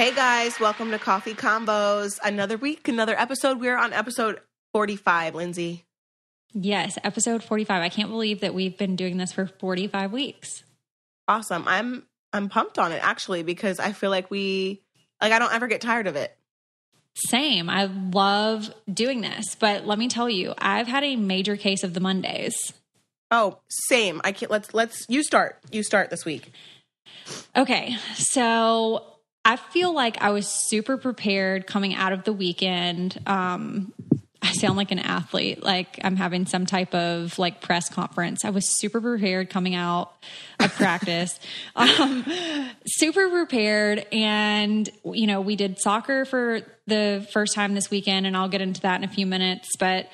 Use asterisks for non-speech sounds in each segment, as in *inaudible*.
Hey guys, welcome to Coffee Combos. Another week, another episode. We're on episode 45, Lindsay. Yes, episode 45. I can't believe that we've been doing this for 45 weeks. Awesome. I'm I'm pumped on it actually because I feel like we like I don't ever get tired of it. Same. I love doing this, but let me tell you, I've had a major case of the Mondays. Oh, same. I can't let's let's you start. You start this week. Okay. So I feel like I was super prepared coming out of the weekend. Um, I sound like an athlete, like I'm having some type of like press conference. I was super prepared coming out of practice, *laughs* um, super prepared. And, you know, we did soccer for the first time this weekend, and I'll get into that in a few minutes. But,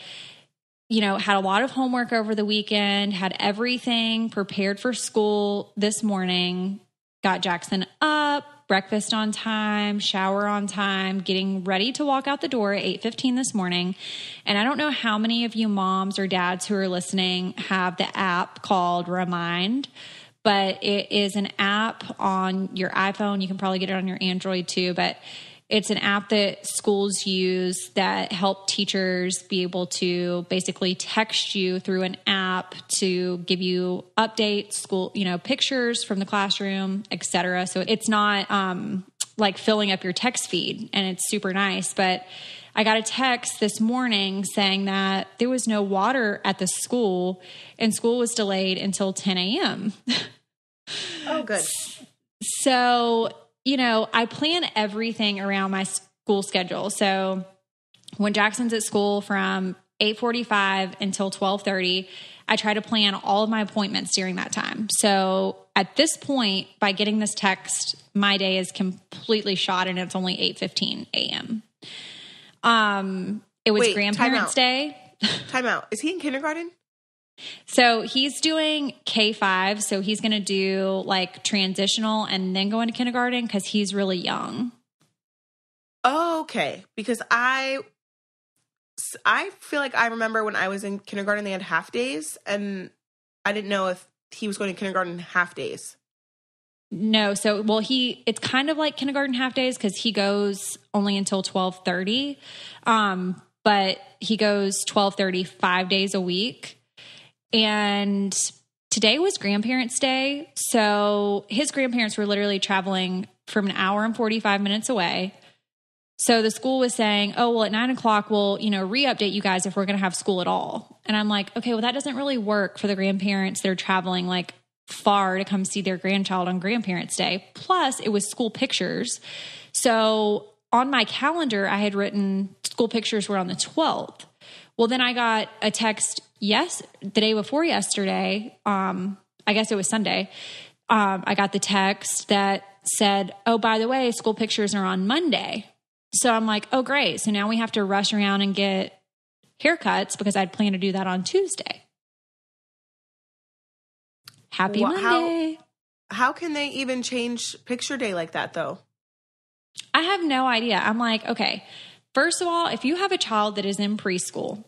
you know, had a lot of homework over the weekend, had everything prepared for school this morning, got Jackson up breakfast on time, shower on time, getting ready to walk out the door at 8:15 this morning. And I don't know how many of you moms or dads who are listening have the app called Remind, but it is an app on your iPhone. You can probably get it on your Android too, but it's an app that schools use that help teachers be able to basically text you through an app to give you updates, school, you know, pictures from the classroom, etc. So it's not um, like filling up your text feed, and it's super nice, but. I got a text this morning saying that there was no water at the school and school was delayed until 10 a.m. oh, good. So you know, I plan everything around my school schedule. So when Jackson's at school from 8:45 until 12:30, I try to plan all of my appointments during that time. So at this point, by getting this text, my day is completely shot and it's only 8:15 a.m. Um it was Wait, grandparents' time day. Time out. Is he in kindergarten? So he's doing K 5. So he's going to do like transitional and then go into kindergarten because he's really young. Oh, okay. Because I. I feel like I remember when I was in kindergarten, they had half days, and I didn't know if he was going to kindergarten half days. No, so well he it's kind of like kindergarten half days cuz he goes only until 12:30. Um but he goes 12:30 5 days a week. And today was grandparents' day. So his grandparents were literally traveling from an hour and 45 minutes away. So the school was saying, oh, well, at nine o'clock, we'll, you know, re update you guys if we're going to have school at all. And I'm like, okay, well, that doesn't really work for the grandparents. They're traveling like far to come see their grandchild on grandparents' day. Plus, it was school pictures. So on my calendar, I had written school pictures were on the 12th. Well, then I got a text yes, the day before yesterday, um, I guess it was Sunday, um, I got the text that said, oh, by the way, school pictures are on Monday. So I'm like, oh, great. So now we have to rush around and get haircuts because I'd planned to do that on Tuesday. Happy well, Monday. How, how can they even change picture day like that, though? I have no idea. I'm like, okay, first of all, if you have a child that is in preschool,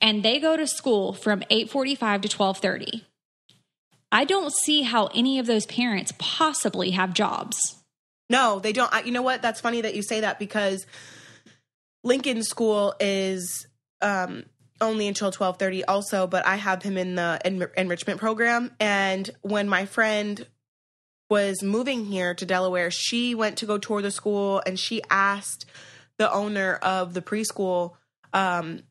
and they go to school from 8:45 to 12:30. I don't see how any of those parents possibly have jobs. No, they don't. I, you know what? That's funny that you say that because Lincoln School is um, only until 12:30 also, but I have him in the en- enrichment program and when my friend was moving here to Delaware, she went to go tour the school and she asked the owner of the preschool um,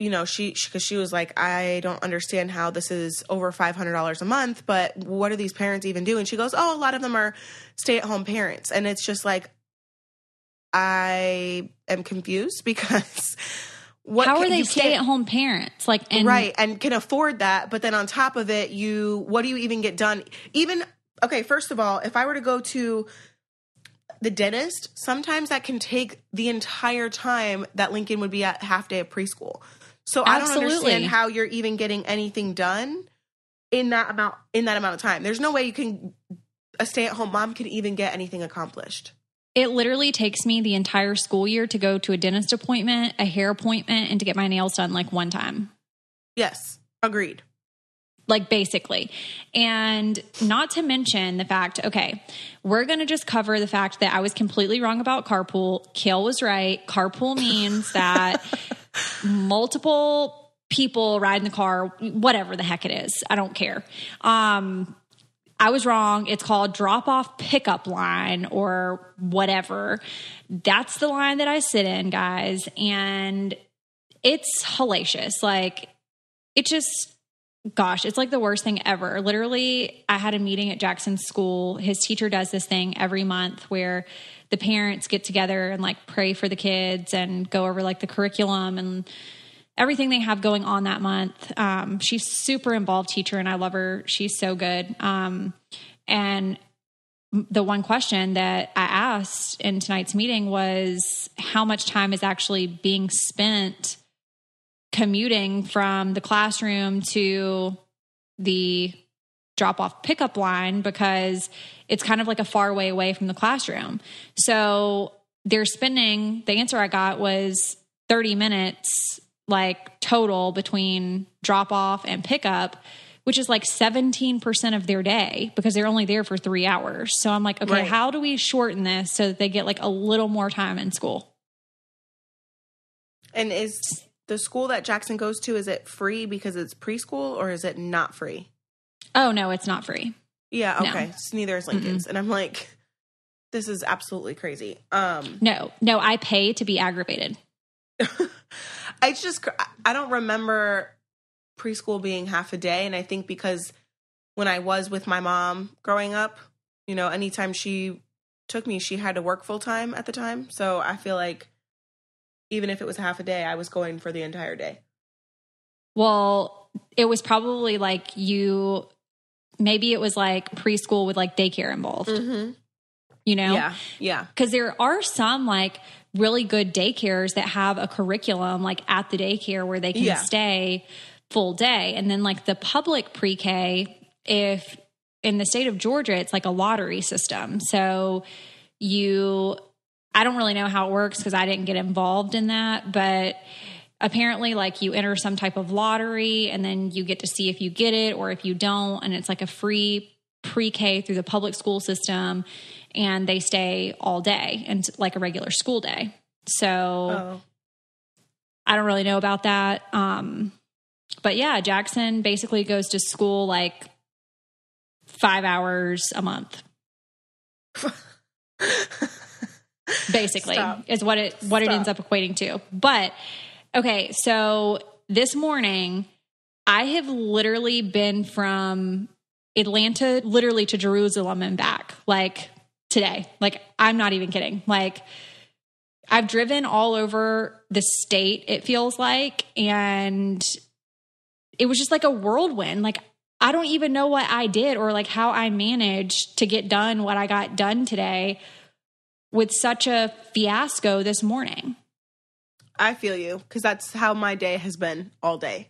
you know, she because she, she, was like, I don't understand how this is over five hundred dollars a month, but what are these parents even doing? She goes, Oh, a lot of them are stay at home parents, and it's just like, I am confused *laughs* because. What How can, are they stay at home parents? Like, and, right, and can afford that. But then on top of it, you, what do you even get done? Even, okay, first of all, if I were to go to the dentist, sometimes that can take the entire time that Lincoln would be at half day of preschool. So Absolutely. I don't understand how you're even getting anything done in that amount in that amount of time. There's no way you can a stay-at-home mom can even get anything accomplished. It literally takes me the entire school year to go to a dentist appointment, a hair appointment, and to get my nails done like one time. Yes, agreed. Like basically. And not to mention the fact, okay, we're going to just cover the fact that I was completely wrong about carpool. Kale was right. Carpool means that *laughs* multiple people riding the car, whatever the heck it is. I don't care. Um, I was wrong. It's called drop off pickup line or whatever. That's the line that I sit in, guys. And it's hellacious. Like, it just, gosh, it's like the worst thing ever. Literally, I had a meeting at Jackson's school. His teacher does this thing every month where the parents get together and like pray for the kids and go over like the curriculum and everything they have going on that month. Um, she's super involved teacher and I love her. She's so good. Um, and the one question that I asked in tonight's meeting was how much time is actually being spent commuting from the classroom to the drop off pickup line because it's kind of like a far way away from the classroom. So they're spending, the answer I got was 30 minutes like total between drop off and pickup, which is like 17% of their day because they're only there for three hours. So I'm like, okay, right. how do we shorten this so that they get like a little more time in school? And is the school that Jackson goes to, is it free because it's preschool or is it not free? Oh no, it's not free. Yeah, okay. No. So neither is Lincoln's. mm And I'm like, this is absolutely crazy. Um No, no, I pay to be aggravated. *laughs* I just I don't remember preschool being half a day. And I think because when I was with my mom growing up, you know, anytime she took me, she had to work full time at the time. So I feel like even if it was half a day, I was going for the entire day. Well, it was probably like you maybe it was like preschool with like daycare involved. Mm-hmm. You know? Yeah. Yeah. Because there are some like really good daycares that have a curriculum like at the daycare where they can yeah. stay full day. And then like the public pre K, if in the state of Georgia, it's like a lottery system. So you, I don't really know how it works because I didn't get involved in that, but apparently like you enter some type of lottery and then you get to see if you get it or if you don't and it's like a free pre-K through the public school system and they stay all day and like a regular school day. So oh. I don't really know about that. Um but yeah, Jackson basically goes to school like 5 hours a month. *laughs* basically Stop. is what it what Stop. it ends up equating to. But Okay, so this morning I have literally been from Atlanta literally to Jerusalem and back like today. Like I'm not even kidding. Like I've driven all over the state it feels like and it was just like a whirlwind. Like I don't even know what I did or like how I managed to get done what I got done today with such a fiasco this morning. I feel you because that's how my day has been all day.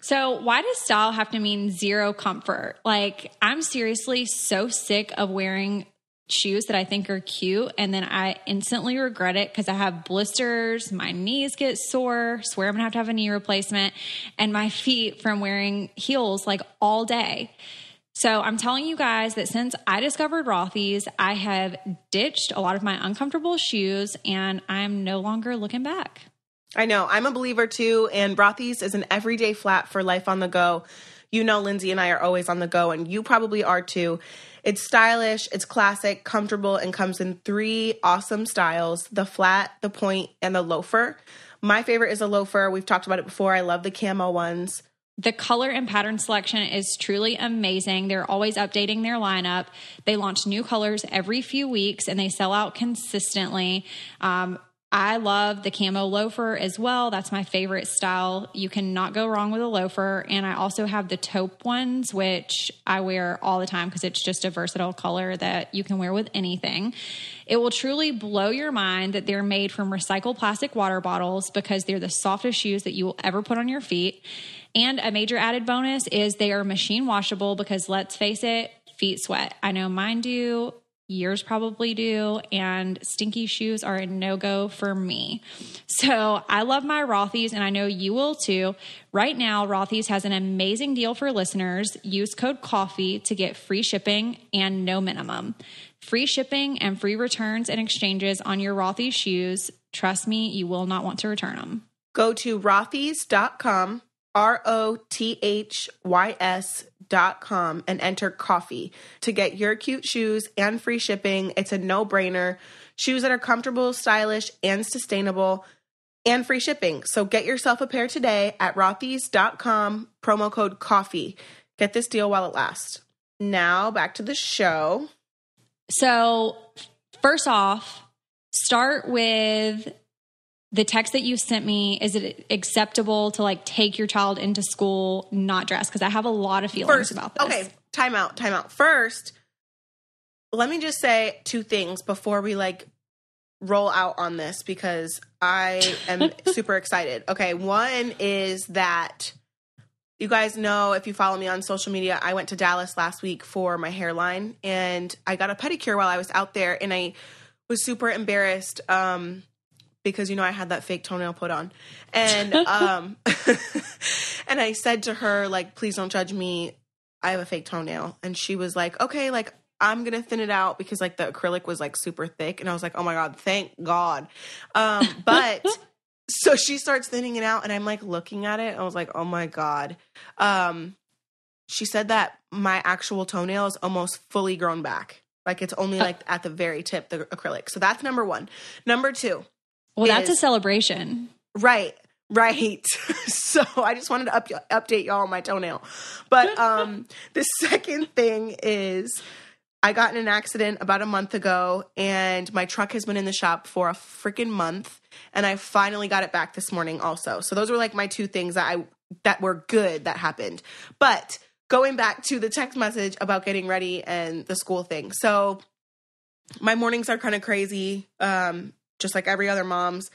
So, why does style have to mean zero comfort? Like, I'm seriously so sick of wearing shoes that I think are cute and then I instantly regret it because I have blisters, my knees get sore, swear I'm gonna have to have a knee replacement, and my *laughs* feet from wearing heels like all day. So I'm telling you guys that since I discovered Rothy's, I have ditched a lot of my uncomfortable shoes and I'm no longer looking back. I know. I'm a believer too. And Rothy's is an everyday flat for life on the go. You know, Lindsay and I are always on the go, and you probably are too. It's stylish, it's classic, comfortable, and comes in three awesome styles the flat, the point, and the loafer. My favorite is a loafer. We've talked about it before. I love the camo ones the color and pattern selection is truly amazing. They're always updating their lineup. They launch new colors every few weeks and they sell out consistently. Um, I love the camo loafer as well. That's my favorite style. You cannot go wrong with a loafer. And I also have the taupe ones, which I wear all the time because it's just a versatile color that you can wear with anything. It will truly blow your mind that they're made from recycled plastic water bottles because they're the softest shoes that you will ever put on your feet. And a major added bonus is they are machine washable because let's face it, feet sweat. I know mine do, yours probably do, and stinky shoes are a no go for me. So I love my Rothy's and I know you will too. Right now, Rothy's has an amazing deal for listeners. Use code COFFEE to get free shipping and no minimum. Free shipping and free returns and exchanges on your Rothy's shoes. Trust me, you will not want to return them. Go to Rothies.com R O T H Y S dot com and enter coffee to get your cute shoes and free shipping. It's a no brainer. Shoes that are comfortable, stylish, and sustainable and free shipping. So get yourself a pair today at dot com. promo code coffee. Get this deal while it lasts. Now back to the show. So, first off, start with the text that you sent me is it acceptable to like take your child into school not dressed because i have a lot of feelings first, about this okay time out time out first let me just say two things before we like roll out on this because i am *laughs* super excited okay one is that you guys know if you follow me on social media i went to dallas last week for my hairline and i got a pedicure while i was out there and i was super embarrassed um because you know I had that fake toenail put on. And um *laughs* and I said to her like please don't judge me. I have a fake toenail and she was like, "Okay, like I'm gonna thin it out because like the acrylic was like super thick, and I was like, oh my god, thank God. Um, *laughs* but so she starts thinning it out, and I'm like looking at it, and I was like, oh my god. Um, she said that my actual toenail is almost fully grown back, like it's only uh like at the very tip, the acrylic. So that's number one. Number two, well, is, that's a celebration. Right. Right. *laughs* so I just wanted to up, update y'all on my toenail. But *laughs* um, the second thing is I got in an accident about a month ago and my truck has been in the shop for a freaking month and I finally got it back this morning also. So those were like my two things that I that were good that happened. But going back to the text message about getting ready and the school thing. So my mornings are kind of crazy. Um, just like every other mom's.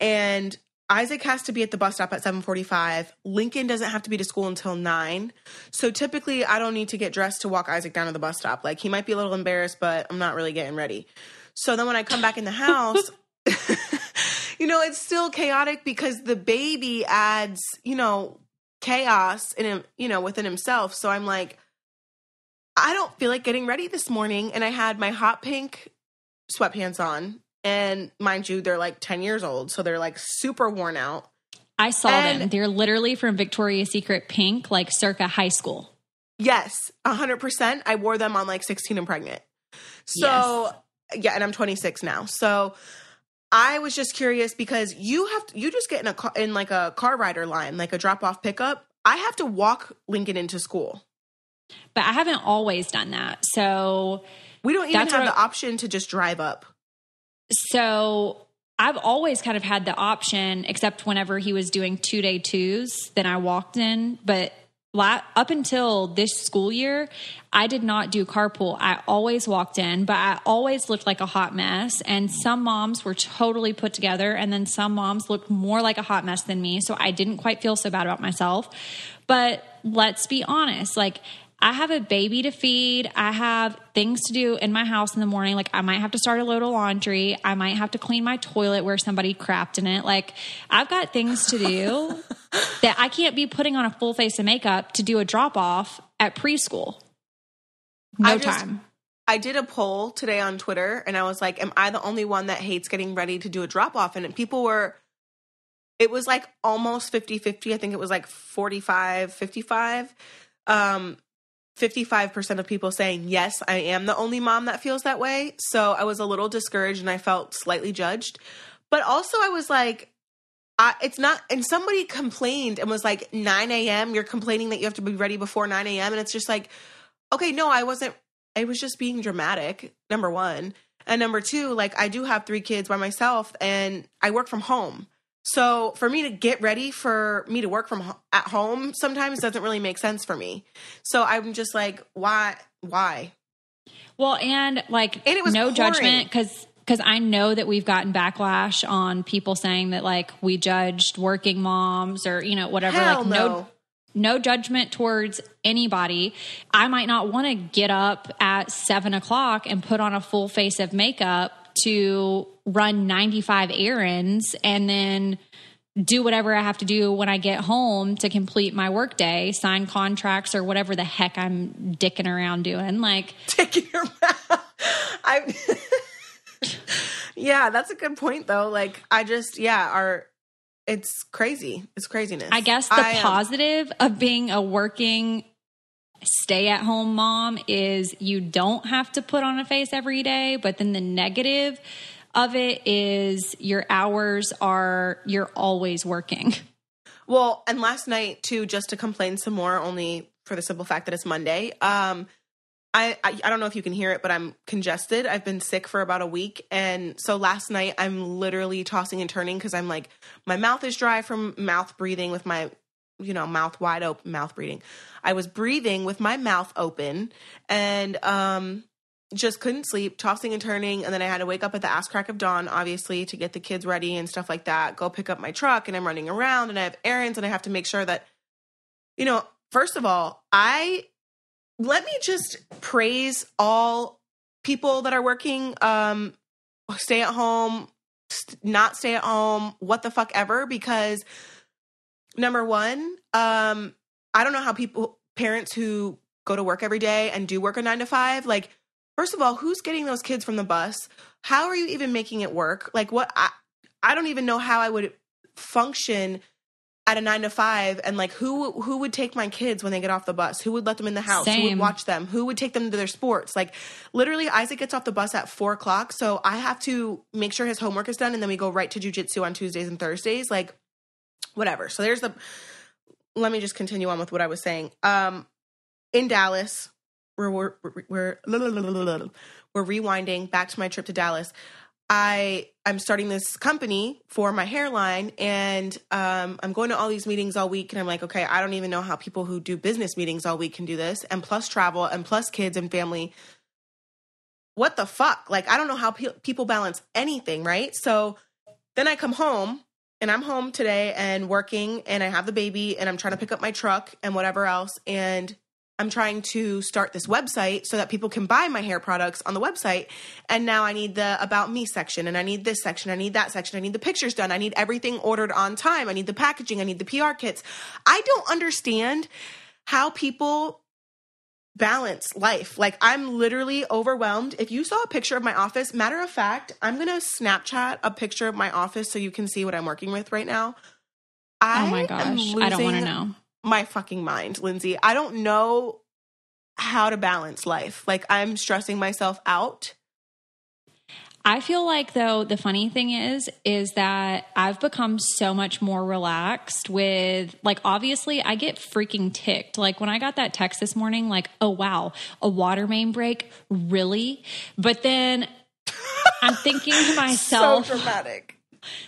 And Isaac has to be at the bus stop at 7:45. Lincoln doesn't have to be to school until 9. So typically I don't need to get dressed to walk Isaac down to the bus stop. Like he might be a little embarrassed, but I'm not really getting ready. So then when I come back in the *laughs* house, *laughs* you know, it's still chaotic because the baby adds, you know, chaos in him, you know, within himself. So I'm like I don't feel like getting ready this morning and I had my hot pink sweatpants on and mind you, they're like 10 years old. So they're like super worn out. I saw and them. They're literally from Victoria's Secret Pink, like circa high school. Yes, 100%. I wore them on like 16 and pregnant. So, yes. yeah, and I'm 26 now. So, I was just curious because you have to, you just get in a car, in like a car rider line, like a drop off pickup. I have to walk Lincoln into school. But I haven't always done that. So, we don't even have the I, option to just drive up so I've always kind of had the option, except whenever he was doing two day twos, then I walked in. But up until this school year, I did not do carpool. I always walked in, but I always looked like a hot mess. And some moms were totally put together, and then some moms looked more like a hot mess than me. So I didn't quite feel so bad about myself. But let's be honest, like I have a baby to feed. I have things to do in my house in the morning. Like, I might have to start a load of laundry. I might have to clean my toilet where somebody crapped in it. Like, I've got things to do *laughs* that I can't be putting on a full face of makeup to do a drop off at preschool. No I just, time. I did a poll today on Twitter and I was like, Am I the only one that hates getting ready to do a drop off? And people were it was like almost 50 50 i think it was like 45 55 um 55% of people saying, Yes, I am the only mom that feels that way. So I was a little discouraged and I felt slightly judged. But also, I was like, I, it's not, and somebody complained and was like, 9 a.m., you're complaining that you have to be ready before 9 a.m. And it's just like, okay, no, I wasn't, I was just being dramatic, number one. And number two, like, I do have three kids by myself and I work from home. So for me to get ready for me to work from at home sometimes doesn't really make sense for me. So I'm just like, why? Why? Well, and like, and it was no pouring. judgment because because I know that we've gotten backlash on people saying that like we judged working moms or you know whatever. Hell like no, no no judgment towards anybody. I might not want to get up at seven o'clock and put on a full face of makeup to run 95 errands and then do whatever I have to do when I get home to complete my workday, sign contracts or whatever the heck I'm dicking around doing. Like *laughs* dicking around. I *laughs* Yeah, that's a good point though. Like I just yeah, our it's crazy. It's craziness. I guess the I, um, positive um, of being a working stay at home mom is you don't have to put on a face every day, but then the negative of it is your hours are you're always working. Well, and last night too, just to complain some more, only for the simple fact that it's Monday. Um, I, I, I don't know if you can hear it, but I'm congested. I've been sick for about a week, and so last night I'm literally tossing and turning because I'm like, my mouth is dry from mouth breathing with my you know, mouth wide open, mouth breathing. I was breathing with my mouth open and um, just couldn't sleep, tossing and turning. And then I had to wake up at the ass crack of dawn, obviously, to get the kids ready and stuff like that, go pick up my truck. And I'm running around and I have errands and I have to make sure that, you know, first of all, I let me just praise all people that are working, um, stay at home, st- not stay at home, what the fuck ever, because number one, um, I don't know how people, parents who go to work every day and do work a nine to five, like, first of all, who's getting those kids from the bus? How are you even making it work? Like, what? I, I don't even know how I would function at a nine to five and like who who would take my kids when they get off the bus who would let them in the house Same. who would watch them who would take them to their sports like literally isaac gets off the bus at four o'clock so i have to make sure his homework is done and then we go right to jujitsu on tuesdays and thursdays like whatever. So there's the let me just continue on with what I was saying. Um in Dallas, we're we're we're, we're, we're rewinding back to my trip to Dallas. I I'm starting this company for my hairline and um, I'm going to all these meetings all week and I'm like, okay, I don't even know how people who do business meetings all week can do this and plus travel and plus kids and family. What the fuck? Like I don't know how pe- people balance anything, right? So then I come home and I'm home today and working and I have the baby and I'm trying to pick up my truck and whatever else and I'm trying to start this website so that people can buy my hair products on the website. And now I need the about me section and I need this section. I need that section. I need the pictures done. I need everything ordered on time. I need the packaging. I need the PR kits. I don't understand how people balance life. Like I'm literally overwhelmed. If you saw a picture of my office, matter of fact, I'm going to Snapchat a picture of my office so you can see what I'm working with right now. I oh my gosh, I don't want to know. My fucking mind, Lindsay. I don't know how to balance life. Like I'm stressing myself out I feel like though the funny thing is is that I've become so much more relaxed with like obviously I get freaking ticked. Like when I got that text this morning like oh wow, a water main break, really? But then I'm thinking to *laughs* myself so dramatic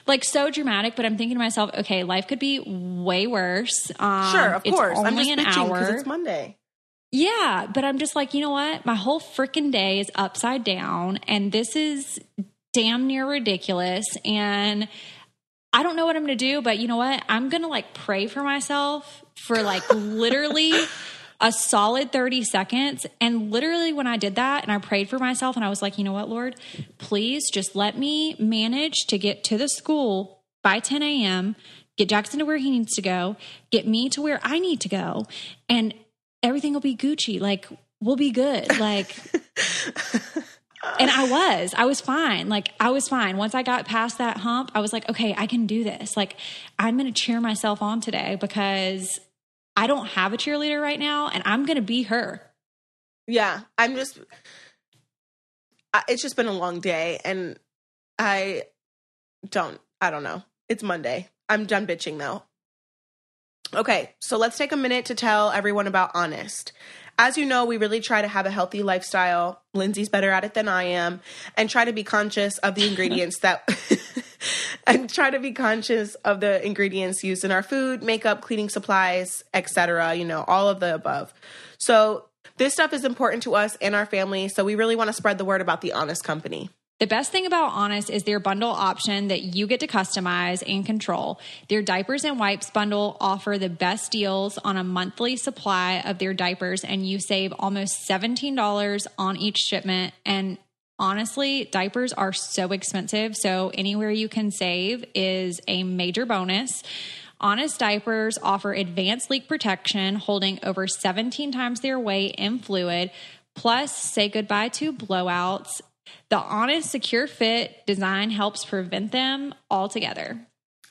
like so dramatic, but I'm thinking to myself, okay, life could be way worse. Um, sure, of course. I'm just an hour. It's Monday. Yeah, but I'm just like, you know what? My whole freaking day is upside down, and this is damn near ridiculous. And I don't know what I'm going to do, but you know what? I'm going to like pray for myself for like *laughs* literally a solid 30 seconds. And literally, when I did that and I prayed for myself, and I was like, you know what, Lord, please just let me manage to get to the school by 10 a.m., get Jackson to where he needs to go, get me to where I need to go. And everything will be Gucci. Like, we'll be good. Like, *laughs* and I was, I was fine. Like, I was fine. Once I got past that hump, I was like, okay, I can do this. Like, I'm going to cheer myself on today because I don't have a cheerleader right now and I'm going to be her. Yeah. I'm just, it's just been a long day and I don't, I don't know. It's Monday. I'm done bitching though. Okay, so let's take a minute to tell everyone about Honest. As you know, we really try to have a healthy lifestyle. Lindsay's better at it than I am, and try to be conscious of the *laughs* ingredients that. *laughs* and try to be conscious of the ingredients used in our food, makeup, cleaning supplies, etc., you know, all of the above. So, this stuff is important to us and our family, so we really want to spread the word about the Honest Company. The best thing about Honest is their bundle option that you get to customize and control. Their diapers and wipes bundle offer the best deals on a monthly supply of their diapers and you save almost $17 on each shipment and Honestly, diapers are so expensive, so anywhere you can save is a major bonus. Honest diapers offer advanced leak protection, holding over 17 times their weight in fluid. Plus, say goodbye to blowouts the honest, secure fit design helps prevent them altogether.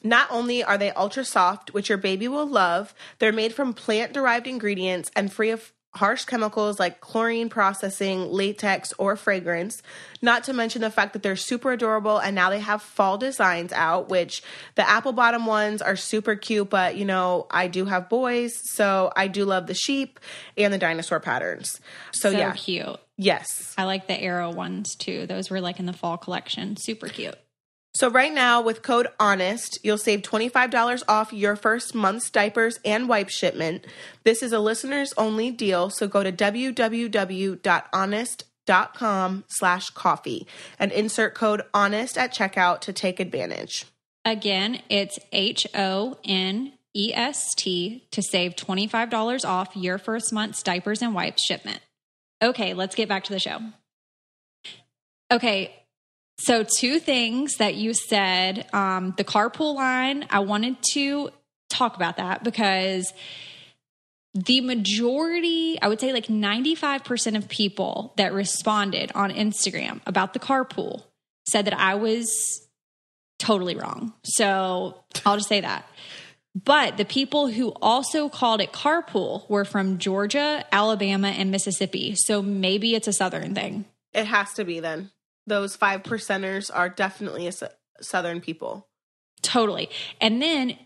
Not only are they ultra soft, which your baby will love, they're made from plant derived ingredients and free of harsh chemicals like chlorine processing, latex, or fragrance. Not to mention the fact that they're super adorable and now they have fall designs out, which the apple bottom ones are super cute, but you know, I do have boys, so I do love the sheep and the dinosaur patterns. So, so yeah. cute. Yes. I like the arrow ones too. Those were like in the fall collection. Super cute. So, right now with code HONEST, you'll save $25 off your first month's diapers and wipe shipment. This is a listeners only deal, so go to www.honest.com slash coffee and insert code HONEST at checkout to take advantage. Again, it's H O N E S T to save $25 off your first month's diapers and wipes shipment. Okay, let's get back to the show. Okay, so two things that you said um, the carpool line, I wanted to talk about that because the majority, I would say like 95% of people that responded on Instagram about the carpool said that I was totally wrong. So I'll just say that. But the people who also called it carpool were from Georgia, Alabama, and Mississippi. So maybe it's a Southern thing. It has to be then. Those five percenters are definitely a Southern people. Totally. And then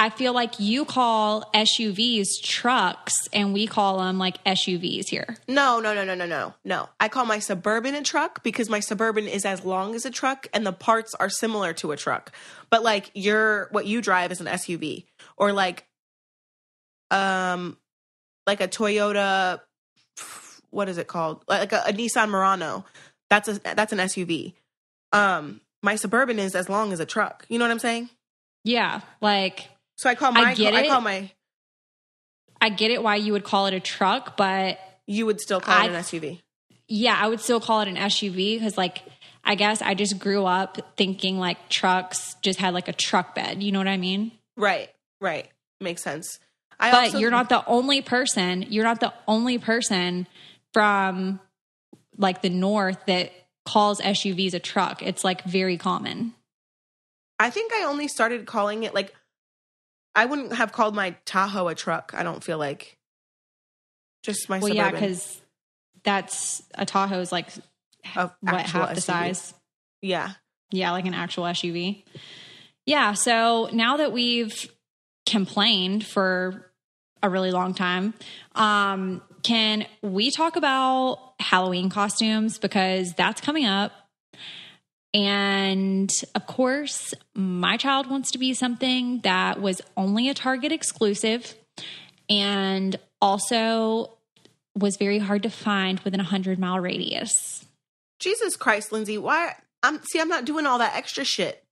I feel like you call SUVs trucks and we call them like SUVs here. No, no, no, no, no, no. No. I call my Suburban a truck because my Suburban is as long as a truck and the parts are similar to a truck. But like your what you drive is an SUV or like um like a Toyota what is it called? Like a, a Nissan Murano. That's a that's an SUV. Um my Suburban is as long as a truck. You know what I'm saying? Yeah, like so I call my I, get I call it. my I get it why you would call it a truck, but you would still call I, it an SUV. Yeah, I would still call it an SUV cuz like I guess I just grew up thinking like trucks just had like a truck bed, you know what I mean? Right. Right. Makes sense. I but also- you're not the only person. You're not the only person from like the north that calls SUVs a truck. It's like very common. I think I only started calling it like I wouldn't have called my Tahoe a truck. I don't feel like just my well, suburban. yeah, because that's a Tahoe is like a what half the size. Yeah, yeah, like an actual SUV. Yeah. So now that we've complained for a really long time. Um, can we talk about Halloween costumes? Because that's coming up. And of course, my child wants to be something that was only a Target exclusive and also was very hard to find within a 100 mile radius. Jesus Christ, Lindsay, why? I'm see, I'm not doing all that extra shit.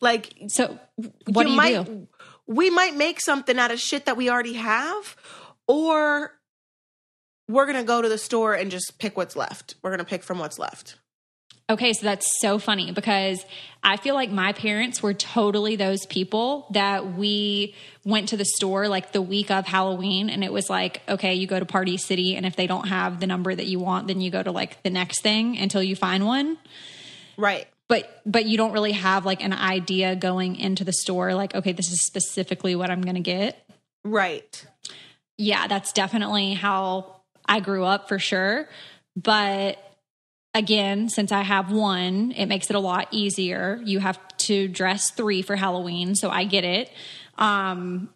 Like, so what do you do? we might make something out of shit that we already have, or we're going to go to the store and just pick what's left. We're going to pick from what's left. Okay, so that's so funny because I feel like my parents were totally those people that we went to the store like the week of Halloween and it was like, okay, you go to Party City and if they don't have the number that you want, then you go to like the next thing until you find one. Right but but you don't really have like an idea going into the store like okay this is specifically what i'm going to get right yeah that's definitely how i grew up for sure but again since i have one it makes it a lot easier you have to dress three for halloween so i get it um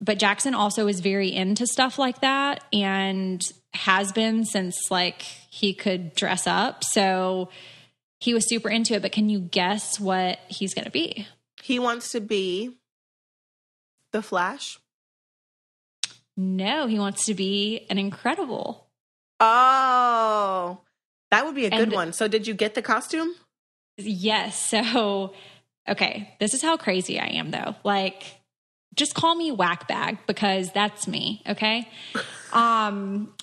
but jackson also is very into stuff like that and has been since like he could dress up so he was super into it, but can you guess what he's going to be? He wants to be the Flash. No, he wants to be an incredible. Oh, that would be a and good one. So, did you get the costume? Yes. So, okay, this is how crazy I am, though. Like, just call me whackbag because that's me. Okay. *laughs* um,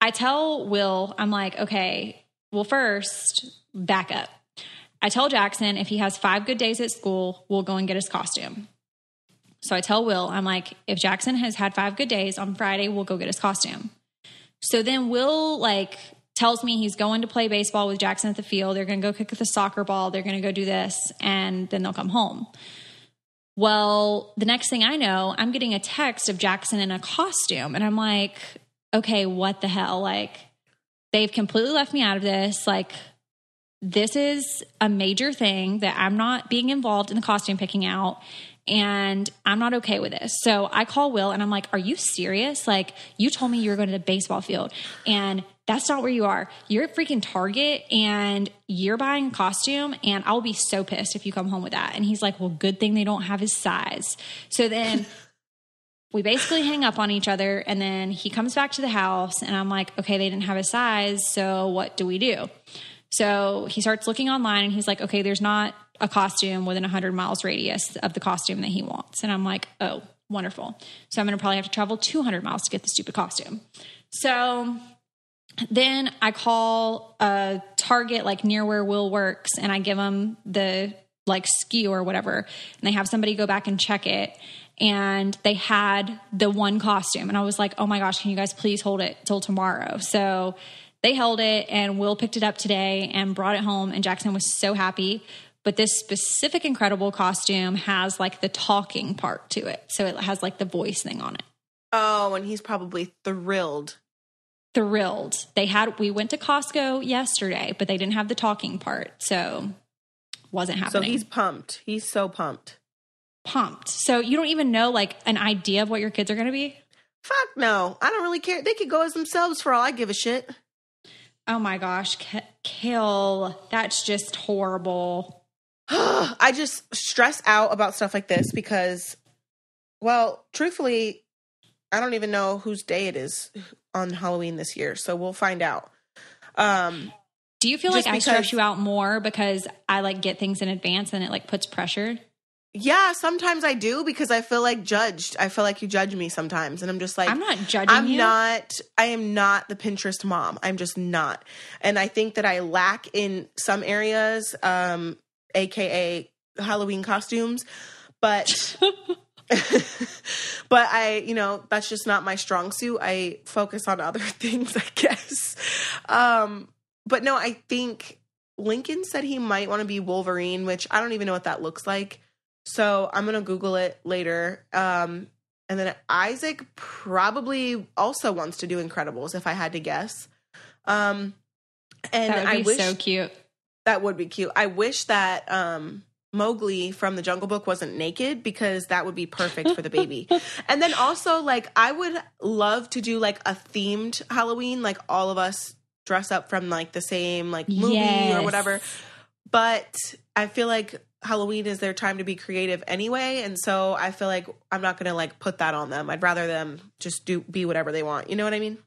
I tell Will, I'm like, okay, well, first, back up. I tell Jackson if he has five good days at school, we'll go and get his costume. So I tell Will, I'm like, if Jackson has had five good days on Friday, we'll go get his costume. So then Will, like, tells me he's going to play baseball with Jackson at the field. They're going to go kick the soccer ball. They're going to go do this, and then they'll come home. Well, the next thing I know, I'm getting a text of Jackson in a costume, and I'm like, okay, what the hell? Like, they've completely left me out of this. Like, this is a major thing that I'm not being involved in the costume picking out and I'm not okay with this. So I call Will and I'm like, Are you serious? Like, you told me you were going to the baseball field and that's not where you are. You're a freaking Target and you're buying a costume, and I'll be so pissed if you come home with that. And he's like, Well, good thing they don't have his size. So then *laughs* we basically hang up on each other. And then he comes back to the house, and I'm like, Okay, they didn't have his size. So what do we do? So he starts looking online and he's like, okay, there's not a costume within 100 miles radius of the costume that he wants. And I'm like, oh, wonderful. So I'm going to probably have to travel 200 miles to get the stupid costume. So then I call a Target like near where Will works and I give them the like SKU or whatever. And they have somebody go back and check it. And they had the one costume. And I was like, oh my gosh, can you guys please hold it till tomorrow? So they held it and Will picked it up today and brought it home and Jackson was so happy. But this specific incredible costume has like the talking part to it. So it has like the voice thing on it. Oh, and he's probably thrilled. Thrilled. They had we went to Costco yesterday, but they didn't have the talking part. So wasn't happening. So he's pumped. He's so pumped. Pumped. So you don't even know like an idea of what your kids are going to be? Fuck no. I don't really care. They could go as themselves for all I give a shit. Oh my gosh, kill. That's just horrible. *gasps* I just stress out about stuff like this because, well, truthfully, I don't even know whose day it is on Halloween this year. So we'll find out. Um, Do you feel like I stress you out more because I like get things in advance and it like puts pressure? Yeah, sometimes I do because I feel like judged. I feel like you judge me sometimes, and I'm just like, I'm not judging. I'm you. not. I am not the Pinterest mom. I'm just not. And I think that I lack in some areas, um, aka Halloween costumes, but. *laughs* *laughs* but I, you know, that's just not my strong suit. I focus on other *laughs* things, I guess. Um, but no, I think Lincoln said he might want to be Wolverine, which I don't even know what that looks like. So I'm gonna Google it later. Um, and then Isaac probably also wants to do Incredibles, if I had to guess. Um, and I wish so cute. That would be cute. I wish that um, Mowgli from the Jungle Book wasn't naked because that would be perfect for the baby. *laughs* and then also, like, I would love to do like a themed Halloween, like all of us dress up from like the same like movie yes. or whatever. But I feel like Halloween is their time to be creative anyway, and so I feel like I'm not going to like put that on them. I'd rather them just do be whatever they want. You know what I mean?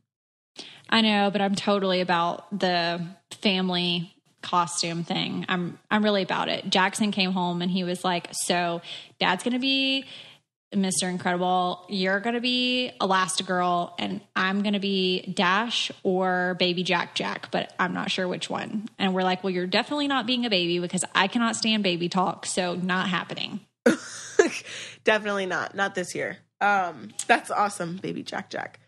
I know, but I'm totally about the family costume thing. I'm I'm really about it. Jackson came home and he was like, "So, dad's going to be Mr. Incredible, you're going to be Elastigirl, and I'm going to be Dash or Baby Jack Jack, but I'm not sure which one. And we're like, well, you're definitely not being a baby because I cannot stand baby talk. So, not happening. *laughs* definitely not. Not this year. Um, that's awesome, Baby Jack Jack.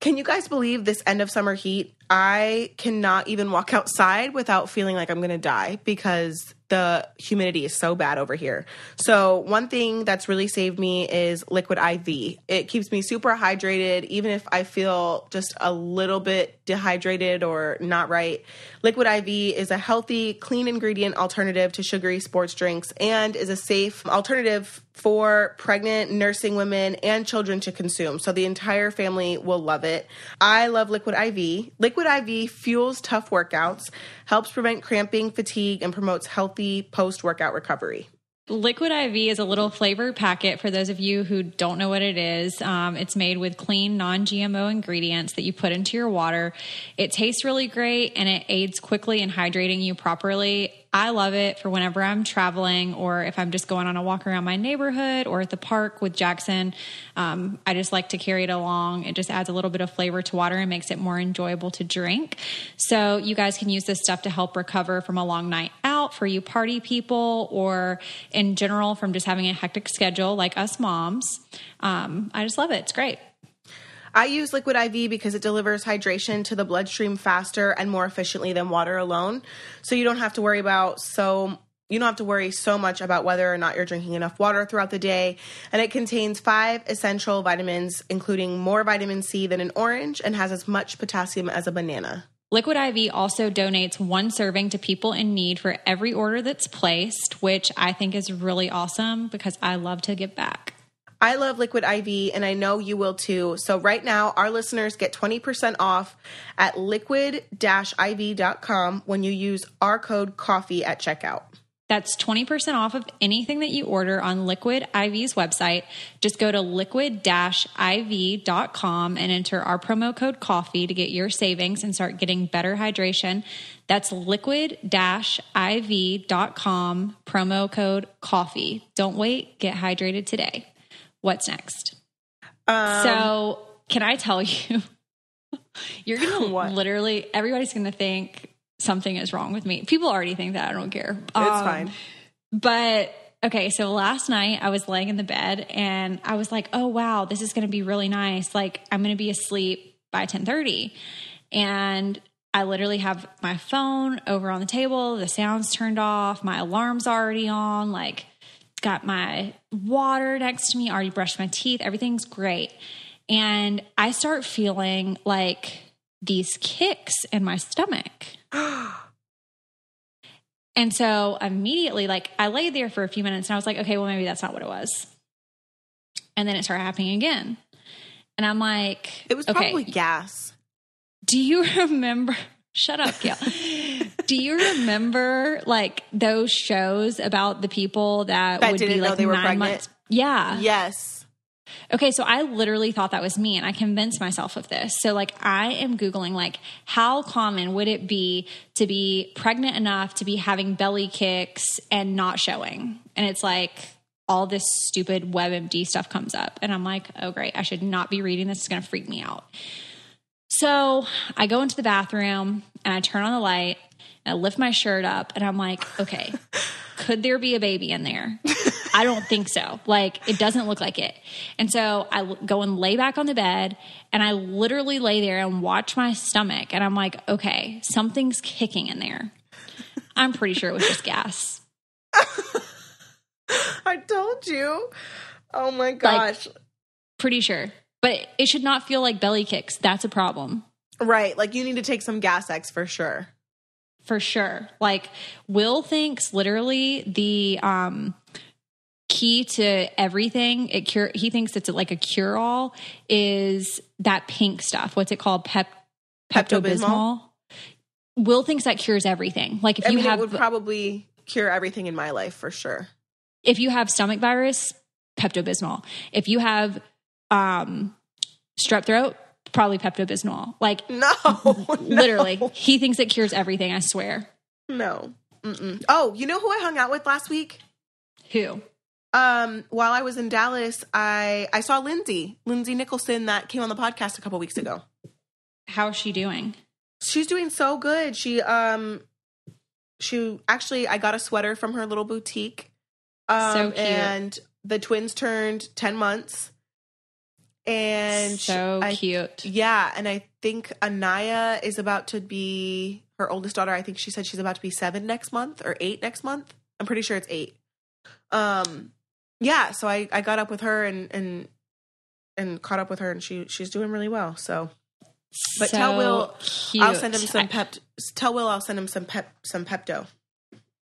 Can you guys believe this end of summer heat? I cannot even walk outside without feeling like I'm going to die because the humidity is so bad over here. So, one thing that's really saved me is liquid IV. It keeps me super hydrated, even if I feel just a little bit dehydrated or not right. Liquid IV is a healthy, clean ingredient alternative to sugary sports drinks and is a safe alternative for pregnant, nursing women, and children to consume. So, the entire family will love it. I love Liquid IV. Liquid Liquid IV fuels tough workouts, helps prevent cramping, fatigue, and promotes healthy post workout recovery. Liquid IV is a little flavor packet for those of you who don't know what it is. Um, it's made with clean, non GMO ingredients that you put into your water. It tastes really great and it aids quickly in hydrating you properly. I love it for whenever I'm traveling or if I'm just going on a walk around my neighborhood or at the park with Jackson. Um, I just like to carry it along. It just adds a little bit of flavor to water and makes it more enjoyable to drink. So you guys can use this stuff to help recover from a long night out for you party people or in general from just having a hectic schedule like us moms. Um, I just love it. It's great. I use Liquid IV because it delivers hydration to the bloodstream faster and more efficiently than water alone. So you don't have to worry about so you don't have to worry so much about whether or not you're drinking enough water throughout the day. And it contains five essential vitamins, including more vitamin C than an orange, and has as much potassium as a banana. Liquid IV also donates one serving to people in need for every order that's placed, which I think is really awesome because I love to give back. I love Liquid IV and I know you will too. So right now our listeners get 20% off at liquid-iv.com when you use our code coffee at checkout. That's 20% off of anything that you order on Liquid IV's website. Just go to liquid-iv.com and enter our promo code coffee to get your savings and start getting better hydration. That's liquid-iv.com promo code coffee. Don't wait, get hydrated today what's next? Um, so, can I tell you? *laughs* You're going *laughs* to literally, everybody's going to think something is wrong with me. People already think that. I don't care. It's um, fine. But okay, so last night I was laying in the bed and I was like, oh, wow, this is going to be really nice. Like, I'm going to be asleep by 1030. And I literally have my phone over on the table, the sound's turned off, my alarm's already on. Like, got my water next to me, already brushed my teeth, everything's great. And I start feeling like these kicks in my stomach. *gasps* and so immediately, like, I lay there for a few minutes and I was like, okay, well, maybe that's not what it was. And then it started happening again. And I'm like, it was okay, probably gas. Do you *laughs* remember? Shut up, Gail. *laughs* Do you remember like those shows about the people that, that would be like nine pregnant? months? Yeah. Yes. Okay, so I literally thought that was me and I convinced myself of this. So like I am googling like how common would it be to be pregnant enough to be having belly kicks and not showing? And it's like all this stupid WebMD stuff comes up and I'm like, "Oh great, I should not be reading this. It's going to freak me out." So, I go into the bathroom and I turn on the light and I lift my shirt up and I'm like, okay, could there be a baby in there? I don't think so. Like, it doesn't look like it. And so I go and lay back on the bed and I literally lay there and watch my stomach. And I'm like, okay, something's kicking in there. I'm pretty sure it was just gas. *laughs* I told you. Oh my gosh. Like, pretty sure. But it should not feel like belly kicks. That's a problem. Right. Like you need to take some gas X for sure for sure. Like Will thinks literally the um key to everything it cure he thinks it's like a cure all is that pink stuff. What's it called? Pep Pepto Bismol. Will thinks that cures everything. Like if I you mean, have would probably cure everything in my life for sure. If you have stomach virus, Pepto Bismol. If you have um strep throat, probably Pepto Bismol. Like, *laughs* no, literally, no. he thinks it cures everything. I swear. No. Mm-mm. Oh, you know who I hung out with last week? Who? Um, while I was in Dallas, I I saw Lindsay Lindsay Nicholson that came on the podcast a couple weeks ago. How is she doing? She's doing so good. She um she actually I got a sweater from her little boutique. Um, so cute. And the twins turned ten months and so I, cute. Yeah. And I think Anaya is about to be her oldest daughter. I think she said she's about to be seven next month or eight next month. I'm pretty sure it's eight. Um, yeah. So I, I got up with her and, and, and caught up with her and she, she's doing really well. So, but so tell Will, cute. I'll send him some pep, tell Will, I'll send him some pep, some Pepto.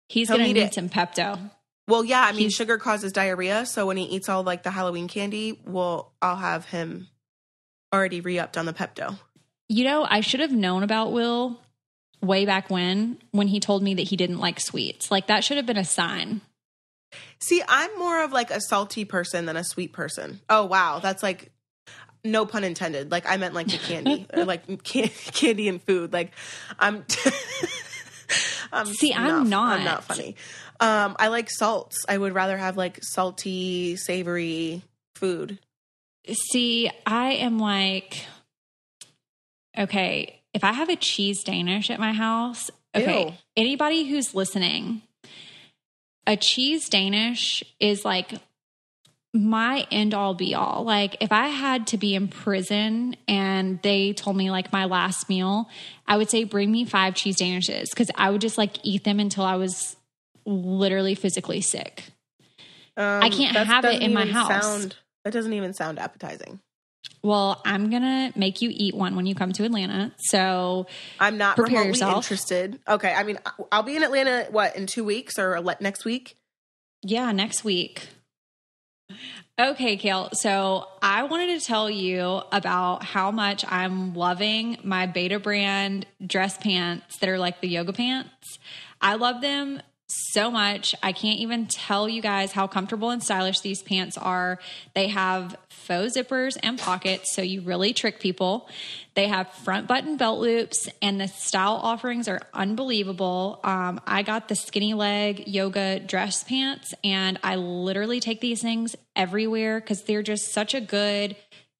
He's gonna need, need some Pepto. Well, yeah, I mean, sugar causes diarrhea. So when he eats all like the Halloween candy, well, I'll have him already re upped on the Pepto. You know, I should have known about Will way back when, when he told me that he didn't like sweets. Like, that should have been a sign. See, I'm more of like a salty person than a sweet person. Oh, wow. That's like, no pun intended. Like, I meant like the candy or like *laughs* *laughs* can- candy and food. Like, I'm. *laughs* I'm See, I'm not. I'm not funny. Um, I like salts. I would rather have like salty, savory food. See, I am like, okay, if I have a cheese Danish at my house, okay, Ew. anybody who's listening, a cheese Danish is like my end all be all. Like, if I had to be in prison and they told me like my last meal, I would say, bring me five cheese Danishes because I would just like eat them until I was literally physically sick. Um, I can't have it in my house. Sound, that doesn't even sound appetizing. Well, I'm gonna make you eat one when you come to Atlanta. So I'm not prepare yourself. interested. Okay, I mean, I'll be in Atlanta what in two weeks or next week. Yeah, next week. Okay, Kale. So I wanted to tell you about how much I'm loving my Beta brand dress pants that are like the yoga pants. I love them so much. I can't even tell you guys how comfortable and stylish these pants are. They have faux zippers and pockets, so you really trick people. They have front button belt loops, and the style offerings are unbelievable. Um, I got the skinny leg yoga dress pants, and I literally take these things everywhere because they're just such a good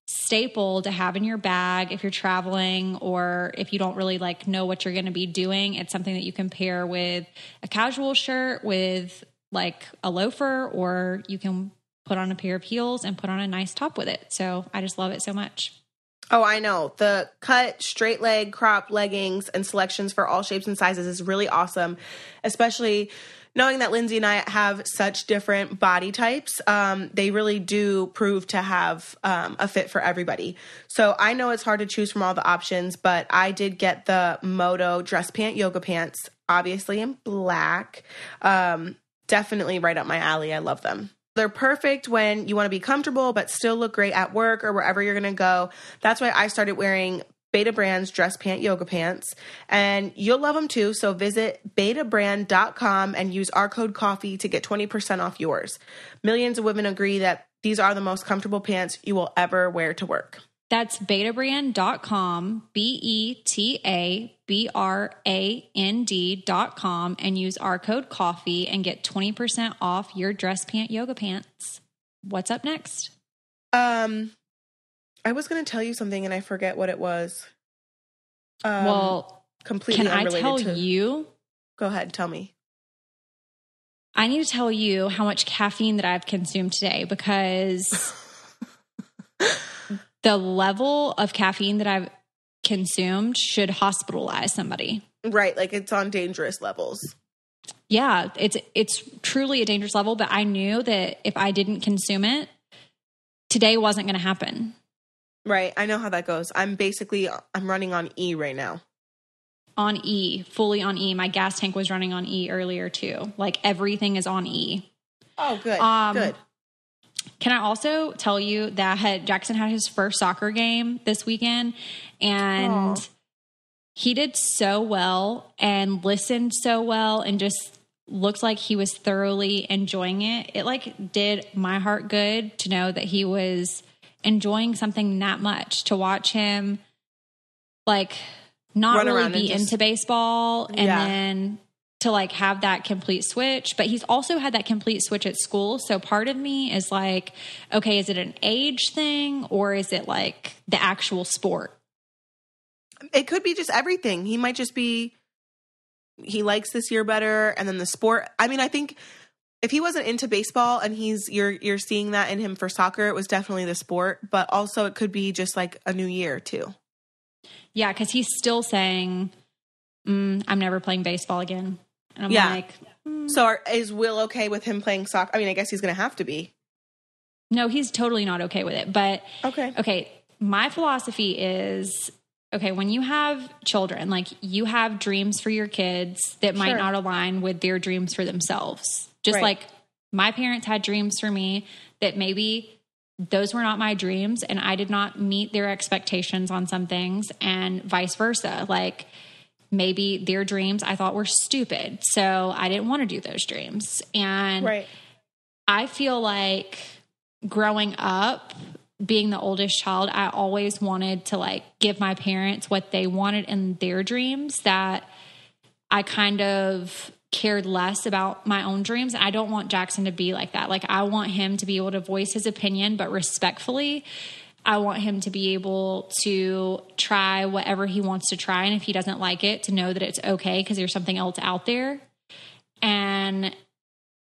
staple to have in your bag if you're traveling or if you don't really like know what you're going to be doing. It's something that you can pair with a casual shirt with like a loafer or you can put on a pair of heels and put on a nice top with it. So, I just love it so much. Oh, I know. The cut, straight leg, crop, leggings, and selections for all shapes and sizes is really awesome, especially knowing that Lindsay and I have such different body types, um, they really do prove to have um, a fit for everybody. So I know it's hard to choose from all the options, but I did get the Moto dress pant yoga pants, obviously in black. Um, definitely right up my alley. I love them. They're perfect when you want to be comfortable but still look great at work or wherever you're going to go. That's why I started wearing Beta Brand's dress pant yoga pants. And you'll love them too. So visit betabrand.com and use our code coffee to get 20% off yours. Millions of women agree that these are the most comfortable pants you will ever wear to work. That's betabrand.com, B E T A B R A N D.com, and use our code coffee and get 20% off your dress pant yoga pants. What's up next? Um, I was going to tell you something and I forget what it was. Um, well, completely. Can I tell to... you? Go ahead, tell me. I need to tell you how much caffeine that I've consumed today because *laughs* the level of caffeine that I've consumed should hospitalize somebody. Right, like it's on dangerous levels. Yeah, it's it's truly a dangerous level, but I knew that if I didn't consume it, today wasn't going to happen. Right. I know how that goes. I'm basically I'm running on E right now. On E, fully on E. My gas tank was running on E earlier too. Like everything is on E. Oh, good. Um, good. Can I also tell you that Jackson had his first soccer game this weekend and Aww. he did so well and listened so well and just looked like he was thoroughly enjoying it. It like did my heart good to know that he was – enjoying something that much to watch him like not Run really be just, into baseball and yeah. then to like have that complete switch but he's also had that complete switch at school so part of me is like okay is it an age thing or is it like the actual sport it could be just everything he might just be he likes this year better and then the sport i mean i think if he wasn't into baseball and he's you're you're seeing that in him for soccer, it was definitely the sport, but also it could be just like a new year too. Yeah, because he's still saying, mm, "I'm never playing baseball again." And I'm yeah. like, mm. so are, is Will okay with him playing soccer? I mean, I guess he's going to have to be. No, he's totally not okay with it. But okay, okay. My philosophy is okay, when you have children, like you have dreams for your kids that might not align with their dreams for themselves. Just right. like my parents had dreams for me that maybe those were not my dreams and I did not meet their expectations on some things and vice versa. Like maybe their dreams I thought were stupid. So I didn't want to do those dreams. And right. I feel like growing up, being the oldest child, I always wanted to like give my parents what they wanted in their dreams that I kind of cared less about my own dreams. I don't want Jackson to be like that. Like, I want him to be able to voice his opinion, but respectfully. I want him to be able to try whatever he wants to try. And if he doesn't like it, to know that it's okay because there's something else out there. And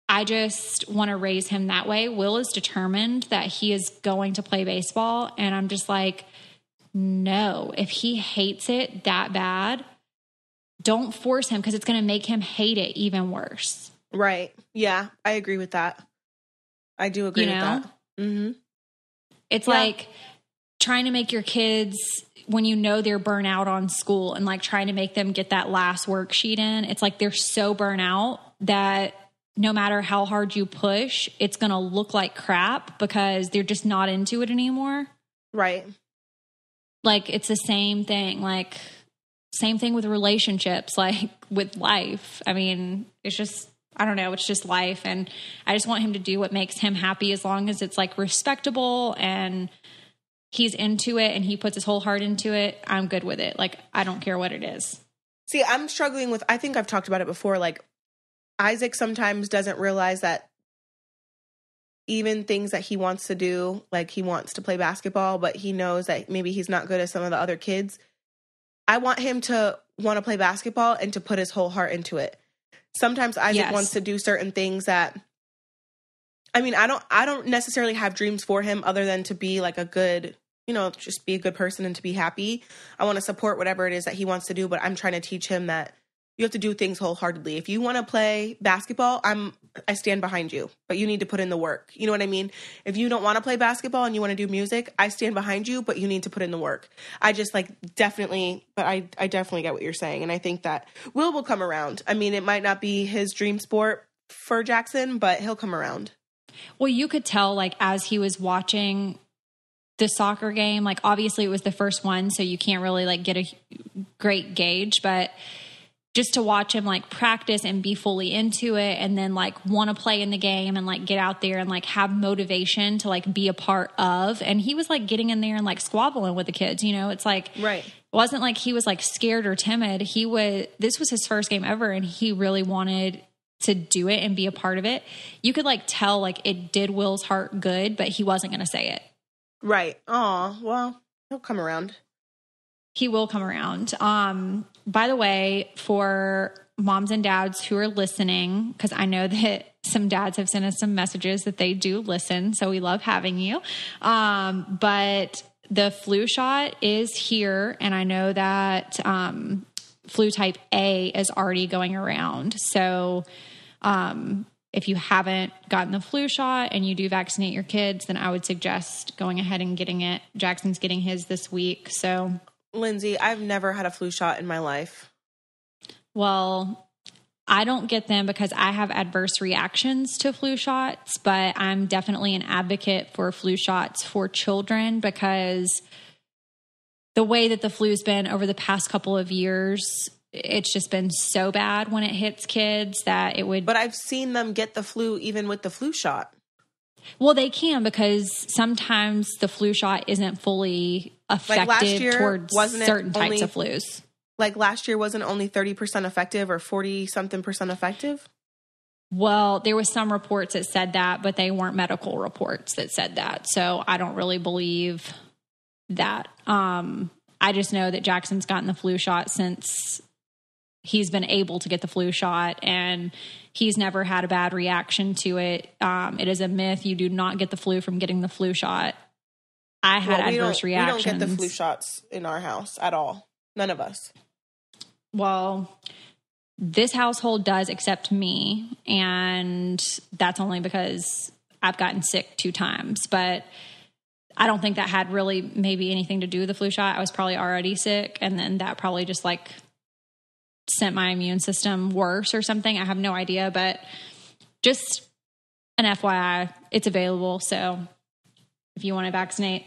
I just want to raise him that way. Will is determined that he is going to play baseball. And I'm just like, no, if he hates it that bad, don't force him because it's going to make him hate it even worse. Right. Yeah, I agree with that. I do agree you know? with that. Mm-hmm. It's yeah. like trying to make your kids when you know they're burnout on school and like trying to make them get that last worksheet in. It's like they're so burnout that no matter how hard you push, it's going to look like crap because they're just not into it anymore. Right. Like it's the same thing. Like same thing with relationships, *laughs* like with life. I mean, it's just, I don't know, it's just life. And I just want him to do what makes him happy as long as it's like respectable and he's into it and he puts his whole heart into it. I'm good with it. Like, I don't care what it is. See, I'm struggling with, I think I've talked about it before. Like, Isaac sometimes doesn't realize that even things that he wants to do, like he wants to play basketball, but he knows that maybe he's not good as some of the other kids. I want him to want to play basketball and to put his whole heart into it. Sometimes Isaac yes. wants to do certain things that I mean, I don't I don't necessarily have dreams for him other than to be like a good, you know, just be a good person and to be happy. I want to support whatever it is that he wants to do, but I'm trying to teach him that you have to do things wholeheartedly. If you want to play basketball, I'm I stand behind you, but you need to put in the work. You know what I mean? If you don't want to play basketball and you want to do music, I stand behind you, but you need to put in the work. I just like definitely, but I I definitely get what you're saying and I think that Will will come around. I mean, it might not be his dream sport for Jackson, but he'll come around. Well, you could tell like as he was watching the soccer game, like obviously it was the first one, so you can't really like get a great gauge, but just to watch him like practice and be fully into it and then like want to play in the game and like get out there and like have motivation to like be a part of and he was like getting in there and like squabbling with the kids you know it's like right it wasn't like he was like scared or timid he was this was his first game ever and he really wanted to do it and be a part of it you could like tell like it did will's heart good but he wasn't going to say it right oh well he'll come around he will come around. Um, by the way, for moms and dads who are listening, because I know that *laughs* some dads have sent us some messages that they do listen. So we love having you. Um, but the flu shot is here. And I know that um, flu type A is already going around. So um, if you haven't gotten the flu shot and you do vaccinate your kids, then I would suggest going ahead and getting it. Jackson's getting his this week. So Lindsay, I've never had a flu shot in my life. Well, I don't get them because I have adverse reactions to flu shots, but I'm definitely an advocate for flu shots for children because the way that the flu's been over the past couple of years, it's just been so bad when it hits kids that it would. But I've seen them get the flu even with the flu shot. Well, they can because sometimes the flu shot isn't fully effective like year, towards certain only, types of flus. Like last year, wasn't only 30% effective or 40 something percent effective? Well, there was some reports that said that, but they weren't medical reports that said that. So I don't really believe that. Um, I just know that Jackson's gotten the flu shot since he's been able to get the flu shot and he's never had a bad reaction to it. Um, it is a myth. You do not get the flu from getting the flu shot. I had well, we adverse reactions. We don't get the flu shots in our house at all. None of us. Well, this household does except me. And that's only because I've gotten sick two times. But I don't think that had really maybe anything to do with the flu shot. I was probably already sick. And then that probably just like sent my immune system worse or something. I have no idea, but just an FYI, it's available. So if you want to vaccinate.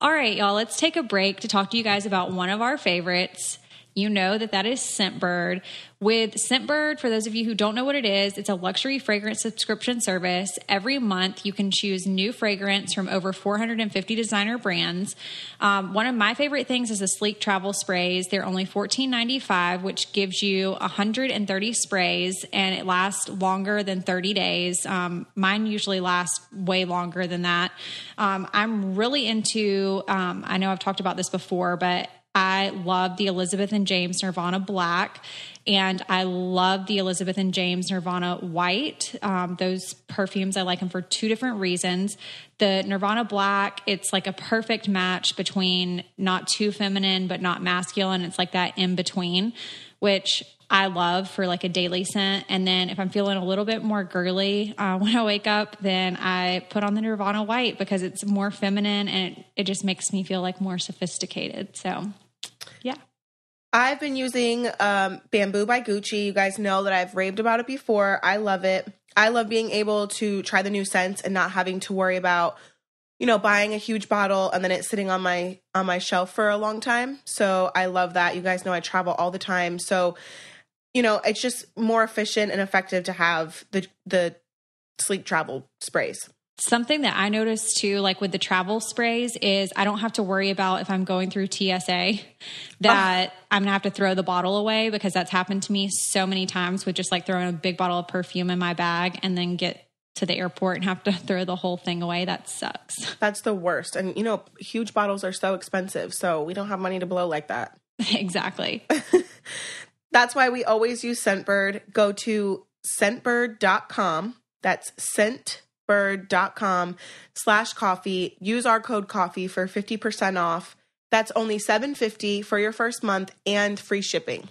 All right, y'all, let's take a break to talk to you guys about one of our favorites you know that that is Scentbird. With Scentbird, for those of you who don't know what it is, it's a luxury fragrance subscription service. Every month, you can choose new fragrance from over 450 designer brands. Um, one of my favorite things is the sleek travel sprays. They're only $14.95, which gives you 130 sprays, and it lasts longer than 30 days. Um, mine usually lasts way longer than that. Um, I'm really into. Um, I know I've talked about this before, but I love the Elizabeth and James Nirvana Black, and I love the Elizabeth and James Nirvana White. Um, those perfumes, I like them for two different reasons. The Nirvana Black, it's like a perfect match between not too feminine, but not masculine. It's like that in between, which I love for like a daily scent. And then if I'm feeling a little bit more girly uh, *laughs* when I wake up, then I put on the Nirvana White because it's more feminine and it, it just makes me feel like more sophisticated. So I've been using um, Bamboo by Gucci. You guys know that I've raved about it before. I love it. I love being able to try the new scents and not having to worry about, you know, buying a huge bottle and then it's sitting on my on my shelf for a long time. So I love that. You guys know I travel all the time. So, you know, it's just more efficient and effective to have the the sleep travel sprays. Something that I noticed too, like with the travel sprays, is I don't have to worry about if I'm going through TSA *laughs* that oh. I'm gonna have to throw the bottle away because that's happened to me so many times with just like throwing a big bottle of perfume in my bag and then get to the airport and have to *laughs* throw the whole thing away. That sucks. *laughs* That's the worst. And you know, huge bottles are so expensive, so we don't have money to blow like that. exactly. that's why we always use Scentbird. Go to scentbird.com. That's scent bird.com slash coffee. Use our code coffee for 50% off. That's only 750 for your first month and free shipping.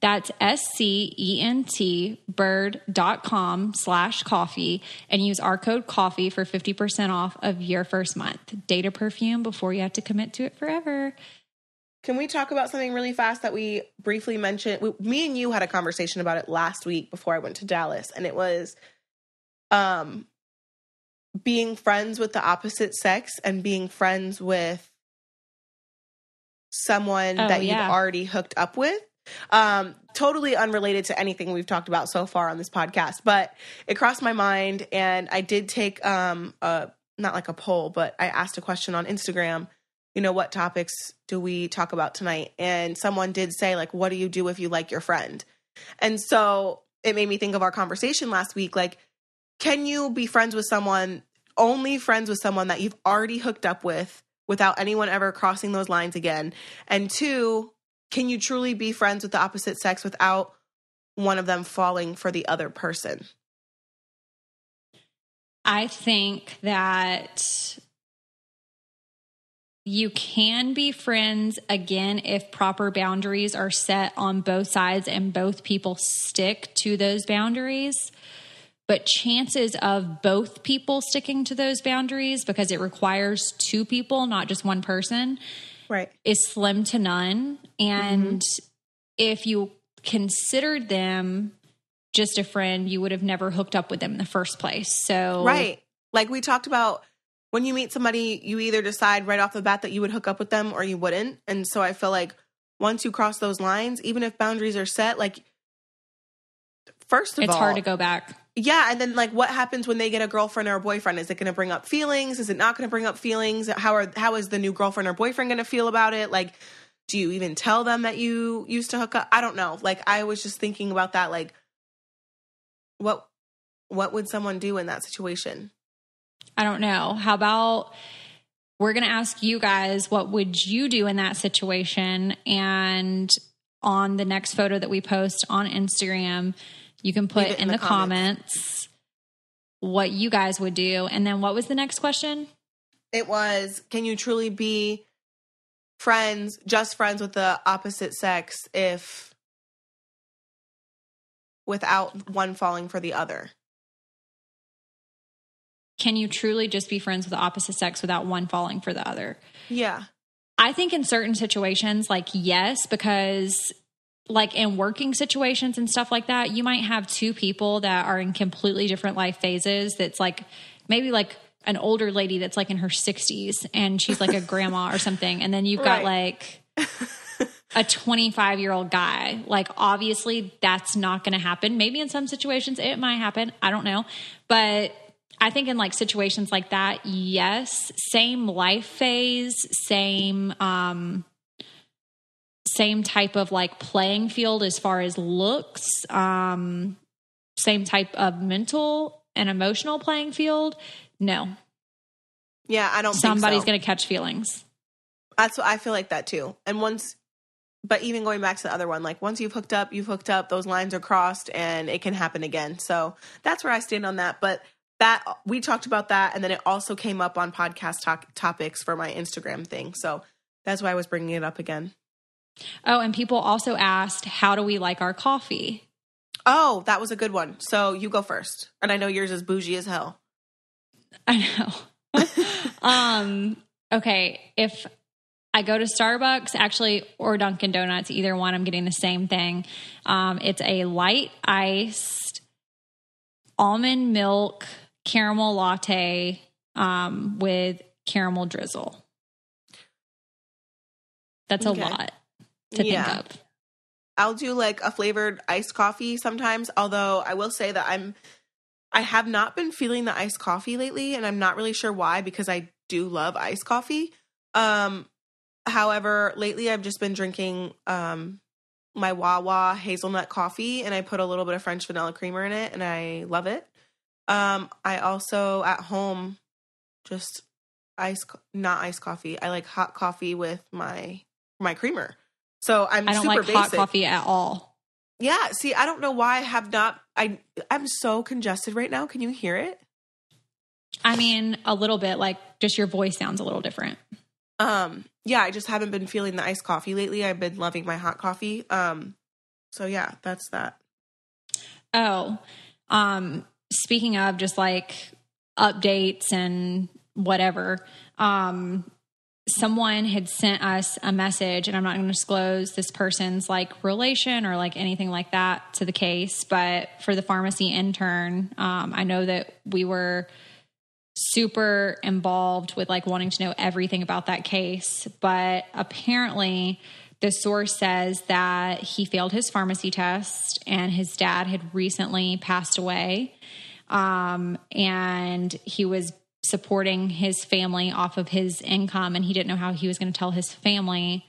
That's S-C-E-N-T bird.com slash coffee and use our code coffee for 50% off of your first month. Data perfume before you have to commit to it forever. Can we talk about something really fast that we briefly mentioned? We, me and you had a conversation about it last week before I went to Dallas, and it was um, being friends with the opposite sex and being friends with someone oh, that you've already hooked up with. Um, totally unrelated to anything we've talked about so far on this podcast, but it crossed my mind, and I did take um, a not like a poll, but I asked a question on Instagram. You know, what topics do we talk about tonight? And someone did say, like, what do you do if you like your friend? And so it made me think of our conversation last week. Like, can you be friends with someone, only friends with someone that you've already hooked up with without anyone ever crossing those lines again? And two, can you truly be friends with the opposite sex without one of them falling for the other person? I think that you can be friends again if proper boundaries are set on both sides and both people stick to those boundaries but chances of both people sticking to those boundaries because it requires two people, not just one person, right, is slim to none. And mm-hmm. if you considered them just a friend, you would have never hooked up with them in the first place. So Right. Like we talked about when you meet somebody, you either decide right off the bat that you would hook up with them or you wouldn't. And so I feel like once you cross those lines, even if boundaries are set, like first of it's all, it's hard to go back yeah and then like what happens when they get a girlfriend or a boyfriend is it going to bring up feelings is it not going to bring up feelings how are how is the new girlfriend or boyfriend going to feel about it like do you even tell them that you used to hook up i don't know like i was just thinking about that like what what would someone do in that situation i don't know how about we're going to ask you guys what would you do in that situation and on the next photo that we post on instagram you can put in, in, the, the comments. comments what you guys would do. And then what was the next question? It was Can you truly be friends, just friends with the opposite sex if without one falling for the other? Can you truly just be friends with the opposite sex without one falling for the other? Yeah. I think in certain situations, like, yes, because like in working situations and stuff like that, you might have two people that are in completely different life phases. That's like maybe like an older lady that's like in her 60s and she's like a *laughs* grandma or something. And then you've got right. like *laughs* a 25 year old guy. Like, obviously, that's not going to happen. Maybe in some situations it might happen. I don't know. But I think in like situations like that, yes, same life phase, same, um, same type of like playing field as far as looks, um, same type of mental and emotional playing field. No. Yeah, I don't Somebody's so. going to catch feelings. That's what I feel like that too. And once but even going back to the other one, like once you've hooked up, you've hooked up, those lines are crossed and it can happen again. So that's where I stand on that. But that we talked about that and then it also came up on podcast talk, topics for my Instagram thing. So that's why I was bringing it up again. Oh, and people also asked, how do we like our coffee? Oh, that was a good one. So you go first. And I know yours is bougie as hell. *laughs* I know. *laughs* um, okay, if I go to Starbucks, actually, or Dunkin' Donuts, either one, I'm getting the same thing. Um, it's a light iced almond milk caramel latte um, with caramel drizzle. That's okay. a lot to yeah. think of. I'll do like a flavored iced coffee sometimes, although I will say that I'm I have not been feeling the iced coffee lately and I'm not really sure why because I do love iced coffee. Um however, lately I've just been drinking um my Wawa hazelnut coffee and I put a little bit of French vanilla creamer in it and I love it. Um I also at home just ice not iced coffee. I like hot coffee with my my creamer. So I'm I don't like basic. hot coffee at all. Yeah. See, I don't know why I have not. I I'm so congested right now. Can you hear it? I mean, a little bit. Like, just your voice sounds a little different. Um. Yeah. I just haven't been feeling the iced coffee lately. I've been loving my hot coffee. Um. So yeah, that's that. Oh. Um. Speaking of just like updates and whatever. Um someone had sent us a message and i'm not going to disclose this person's like relation or like anything like that to the case but for the pharmacy intern um, i know that we were super involved with like wanting to know everything about that case but apparently the source says that he failed his pharmacy test and his dad had recently passed away um, and he was supporting his family off of his income and he didn't know how he was going to tell his family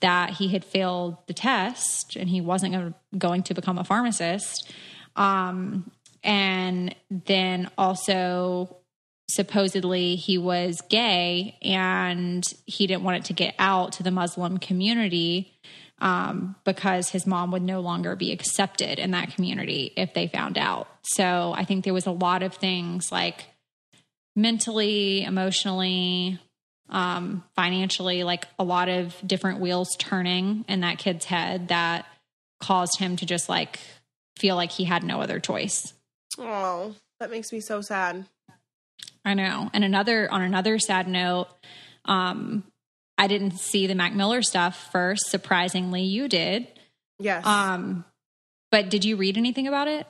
that he had failed the test and he wasn't going to become a pharmacist um, and then also supposedly he was gay and he didn't want it to get out to the muslim community um, because his mom would no longer be accepted in that community if they found out so i think there was a lot of things like mentally, emotionally, um, financially, like a lot of different wheels turning in that kid's head that caused him to just like feel like he had no other choice. Oh, that makes me so sad. I know. And another on another sad note, um, I didn't see the Mac Miller stuff first. Surprisingly, you did. Yes. Um, but did you read anything about it?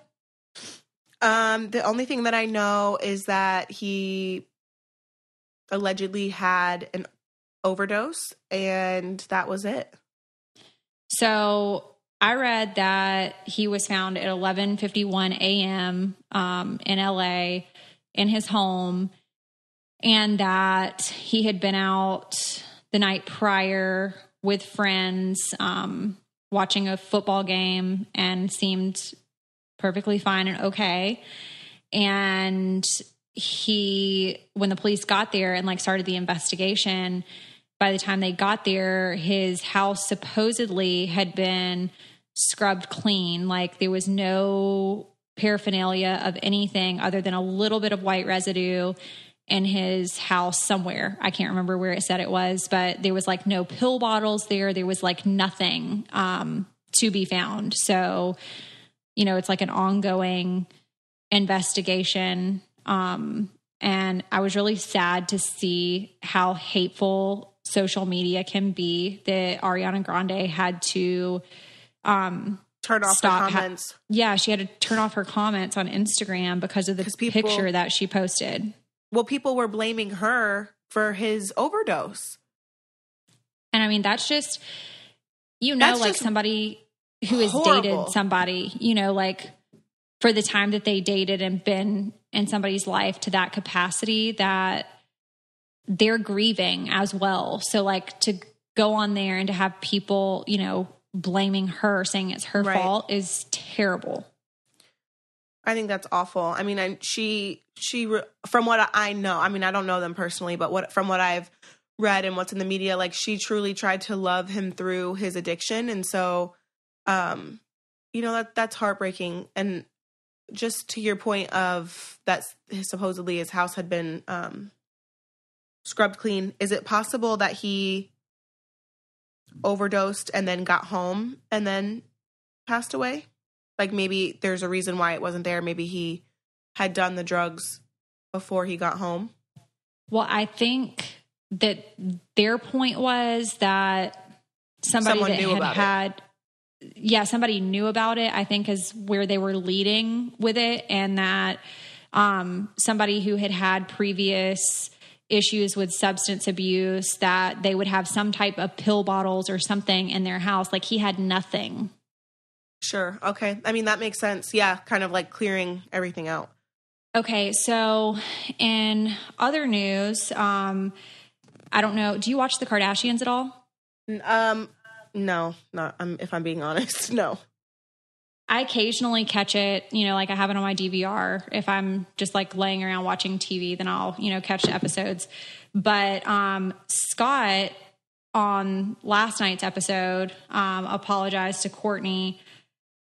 Um, the only thing that I know is that he allegedly had an overdose, and that was it. So I read that he was found at 11:51 a.m. Um, in LA in his home, and that he had been out the night prior with friends um, watching a football game and seemed perfectly fine and okay. And he, when the police got there and like started the investigation, by the time they got there, his house supposedly had been scrubbed clean. Like there was no paraphernalia of anything other than a little bit of white residue in his house somewhere. I can't remember where it said it was, but there was like no pill bottles there. There was like nothing um, to be found. So you know, it's like an ongoing investigation. Um, and I was really sad to see how hateful social media can be that Ariana Grande had to um, turn off stop comments. Ha- yeah, she had to turn off her comments on Instagram because of the people, picture that she posted. Well, people were blaming her for his overdose. And I mean, that's just you know, that's like just, somebody who has Horrible. dated somebody, you know, like for the time that they dated and been in somebody's life to that capacity that they're grieving as well. So like to go on there and to have people, you know, blaming her, saying it's her right. fault is terrible. I think that's awful. I mean, I, she she from what I know, I mean, I don't know them personally, but what from what I've read and what's in the media, like she truly tried to love him through his addiction, and so um, you know that that's heartbreaking. And just to your point of that supposedly his house had been um, scrubbed clean. Is it possible that he overdosed and then got home and then passed away? Like maybe there's a reason why it wasn't there. Maybe he had done the drugs before he got home. Well, I think that their point was that somebody Someone that had had yeah, somebody knew about it, I think is where they were leading with it. And that um, somebody who had had previous issues with substance abuse, that they would have some type of pill bottles or something in their house. Like he had nothing. Sure. Okay. I mean, that makes sense. Yeah. Kind of like clearing everything out. Okay. So, in other news, um, I don't know. Do you watch the Kardashians at all? Um, no, not I'm, if I'm being honest, *laughs* no. I occasionally catch it, you know, like I have it on my DVR. If I'm just like laying around watching TV, then I'll, you know, catch the episodes. But um, Scott on last night's episode um, apologized to Courtney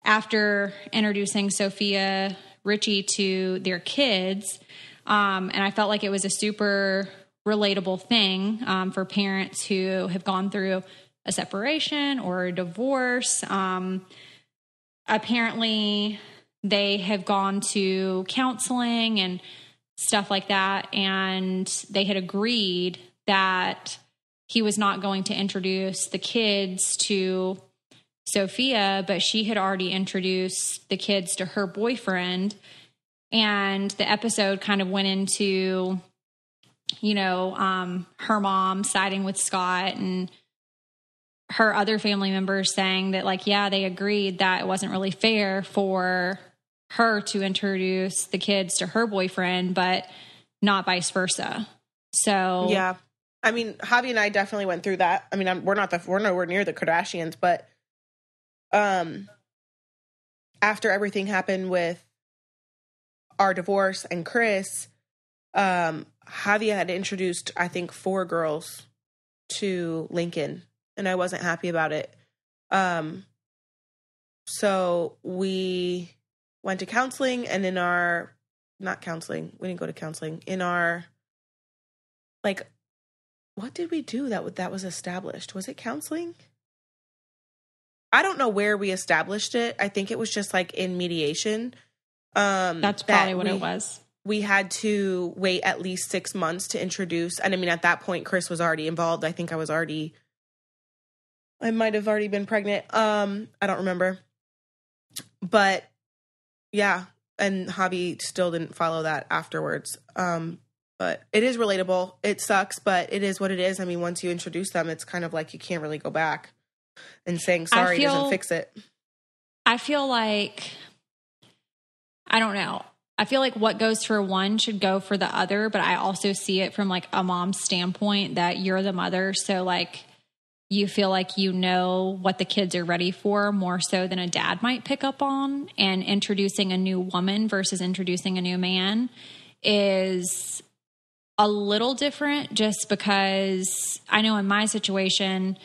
after introducing Sophia Richie to their kids. Um, and I felt like it was a super relatable thing um, for parents who have gone through a separation or a divorce. Um, apparently, they have gone to counseling and stuff like that. And they had agreed that he was not going to introduce the kids to Sophia, but she had already introduced the kids to her boyfriend. And the episode kind of went into, you know, um, her mom siding with Scott and her other family members saying that, like, yeah, they agreed that it wasn't really fair for her to introduce the kids to her boyfriend, but not vice versa. So, yeah. I mean, Javi and I definitely went through that. I mean, I'm, we're not the, we're nowhere near the Kardashians, but, um, after everything happened with our divorce and Chris, um, Javier had introduced, I think, four girls to Lincoln and I wasn't happy about it. Um, so we went to counseling, and in our not counseling, we didn't go to counseling. In our like, what did we do that that was established? Was it counseling? I don't know where we established it. I think it was just like in mediation. Um, That's probably that what it was. We had to wait at least six months to introduce. And I mean, at that point, Chris was already involved. I think I was already I might have already been pregnant. Um, I don't remember. But yeah, and Hobby still didn't follow that afterwards. Um, but it is relatable. It sucks, but it is what it is. I mean, once you introduce them, it's kind of like you can't really go back. And saying sorry feel, doesn't fix it. I feel like I don't know. I feel like what goes for one should go for the other, but I also see it from like a mom's standpoint that you're the mother, so like you feel like you know what the kids are ready for more so than a dad might pick up on. And introducing a new woman versus introducing a new man is a little different just because I know in my situation,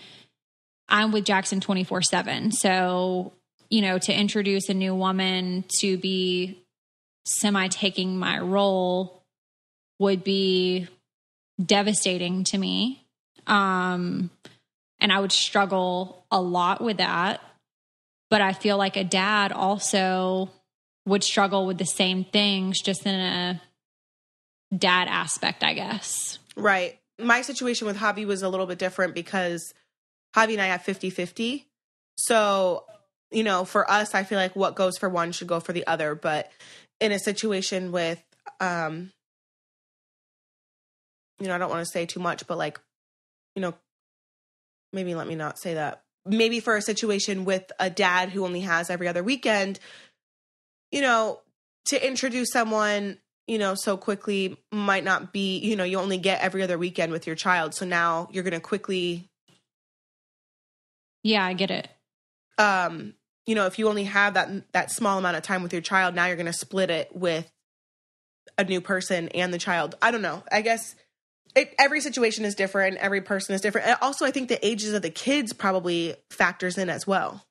I'm with Jackson 24 7. So, you know, to introduce a new woman to be semi taking my role would be devastating to me. Um, and I would struggle a lot with that. But I feel like a dad also would struggle with the same things, just in a dad aspect, I guess. Right. My situation with Javi was a little bit different because Javi and I have 50 50. So, you know, for us, I feel like what goes for one should go for the other. But in a situation with, um, you know, I don't want to say too much, but like, you know, maybe let me not say that. Maybe for a situation with a dad who only has every other weekend, you know, to introduce someone, you know, so quickly might not be, you know, you only get every other weekend with your child. So now you're going to quickly. Yeah, I get it. Um, you know, if you only have that that small amount of time with your child, now you're going to split it with a new person and the child. I don't know. I guess it, every situation is different. Every person is different. And also, I think the ages of the kids probably factors in as well.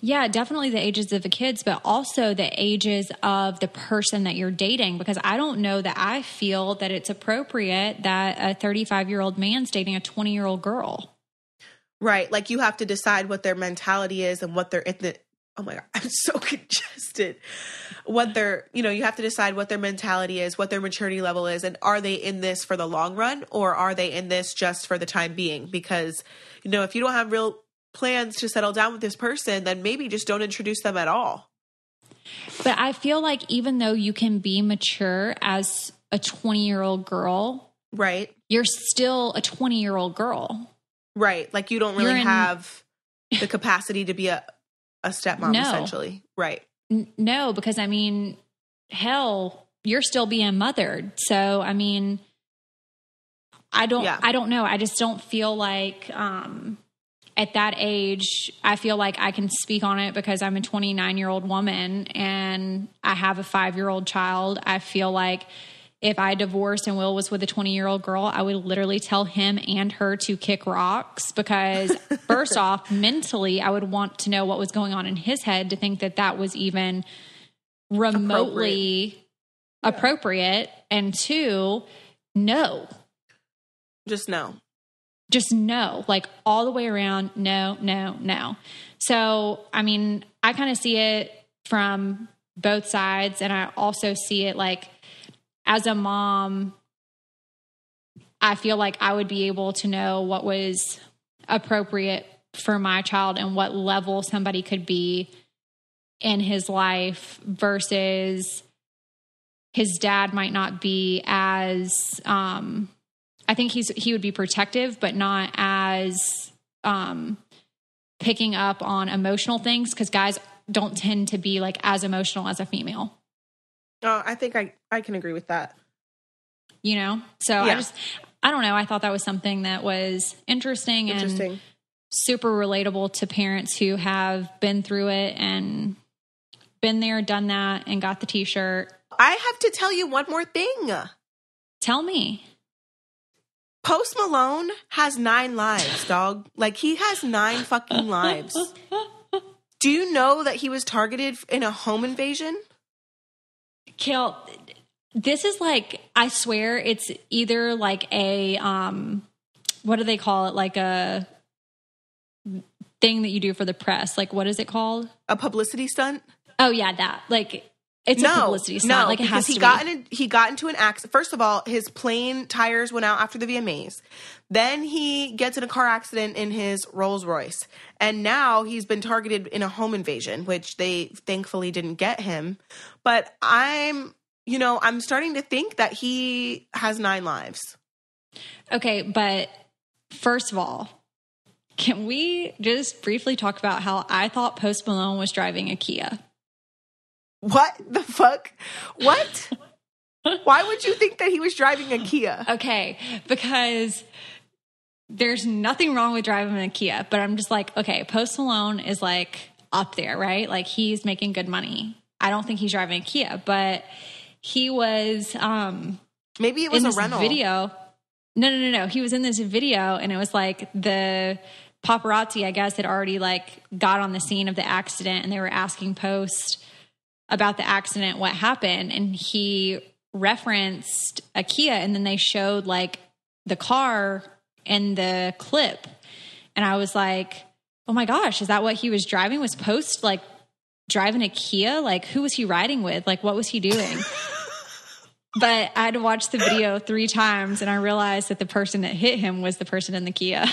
Yeah, definitely the ages of the kids, but also the ages of the person that you're dating. Because I don't know that I feel that it's appropriate that a 35 year old man's dating a 20 year old girl. Right. Like you have to decide what their mentality is and what their oh my god *laughs* i'm so congested what their you know you have to decide what their mentality is what their maturity level is and are they in this for the long run or are they in this just for the time being because you know if you don't have real plans to settle down with this person then maybe just don't introduce them at all but i feel like even though you can be mature as a 20 year old girl right you're still a 20 year old girl right like you don't really in- have the capacity to be a a stepmom, no. essentially. Right. N- no, because I mean, hell, you're still being mothered. So, I mean, I don't, yeah. I don't know. I just don't feel like, um, at that age, I feel like I can speak on it because I'm a 29 year old woman and I have a five year old child. I feel like if I divorced and Will was with a 20 year old girl, I would literally tell him and her to kick rocks because, *laughs* first off, mentally, I would want to know what was going on in his head to think that that was even remotely appropriate. Yeah. And two, no. Just no. Just no. Like all the way around, no, no, no. So, I mean, I kind of see it from both sides. And I also see it like, as a mom, I feel like I would be able to know what was appropriate for my child and what level somebody could be in his life versus his dad might not be as um, I think he's he would be protective but not as um, picking up on emotional things cuz guys don't tend to be like as emotional as a female. Oh, I think I, I can agree with that. You know? So yeah. I just I don't know. I thought that was something that was interesting, interesting. and super relatable to parents who have been through it and been there, done that, and got the t shirt. I have to tell you one more thing. Tell me. Post Malone has nine lives, dog. Like, he has nine fucking lives. *laughs* Do you know that he was targeted in a home invasion? Kale, this is like I swear it's either like a um what do they call it? Like a thing that you do for the press. Like what is it called? A publicity stunt? Oh yeah, that. Like it's no, a publicity stunt. No, like it because he got in a, he got into an accident. First of all, his plane tires went out after the VMAs. Then he gets in a car accident in his Rolls Royce, and now he's been targeted in a home invasion, which they thankfully didn't get him. But I'm, you know, I'm starting to think that he has nine lives. Okay, but first of all, can we just briefly talk about how I thought Post Malone was driving a Kia? What the fuck? What? *laughs* Why would you think that he was driving a Kia? Okay, because there's nothing wrong with driving a Kia, but I'm just like, okay, Post Malone is like up there, right? Like he's making good money. I don't think he's driving a Kia, but he was um maybe it was a rental video. No, no, no, no. He was in this video and it was like the paparazzi, I guess, had already like got on the scene of the accident and they were asking Post about the accident, what happened, and he referenced a Kia, and then they showed like the car and the clip, and I was like, "Oh my gosh, is that what he was driving? Was post like driving a Kia? Like who was he riding with? Like what was he doing?" *laughs* but I'd watch the video three times, and I realized that the person that hit him was the person in the Kia.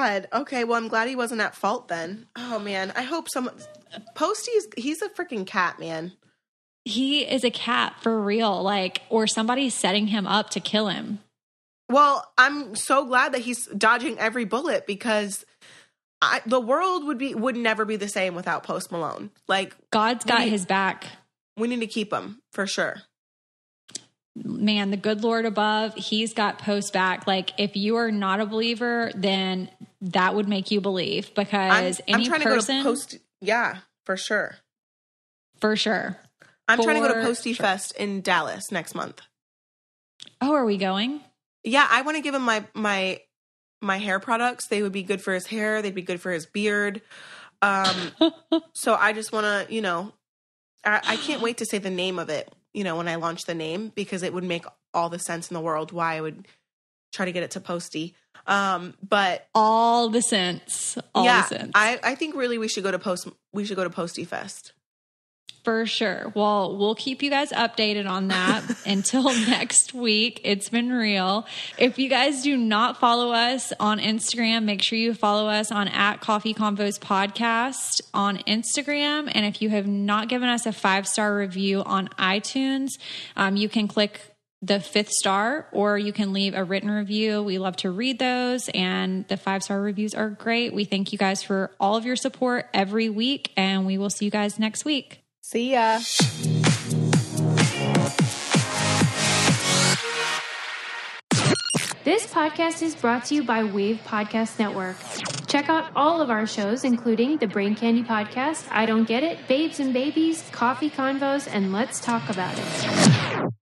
God. Okay. Well, I'm glad he wasn't at fault then. Oh man, I hope someone. Posty's he's a freaking cat, man. He is a cat for real. Like, or somebody's setting him up to kill him. Well, I'm so glad that he's dodging every bullet because I, the world would be would never be the same without Post Malone. Like God's got need, his back. We need to keep him for sure. Man, the good Lord above, he's got Post back. Like if you are not a believer, then that would make you believe because I'm, any I'm trying person, to go to post yeah, for sure. For sure. I'm for trying to go to Posty sure. Fest in Dallas next month. Oh, are we going? Yeah, I want to give him my my my hair products. They would be good for his hair, they'd be good for his beard. Um *laughs* so I just want to, you know, I, I can't wait to say the name of it, you know, when I launch the name because it would make all the sense in the world why I would try to get it to Posty. Um, but all the sense. All yeah, the sense. I, I think really we should go to post we should go to Posty Fest. For sure. Well, we'll keep you guys updated on that *laughs* until next week. It's been real. If you guys do not follow us on Instagram, make sure you follow us on at Coffee Convos Podcast on Instagram. And if you have not given us a five star review on iTunes, um, you can click the fifth star, or you can leave a written review. We love to read those, and the five star reviews are great. We thank you guys for all of your support every week, and we will see you guys next week. See ya. This podcast is brought to you by Wave Podcast Network. Check out all of our shows, including the Brain Candy Podcast, I Don't Get It, Babes and Babies, Coffee Convos, and Let's Talk About It.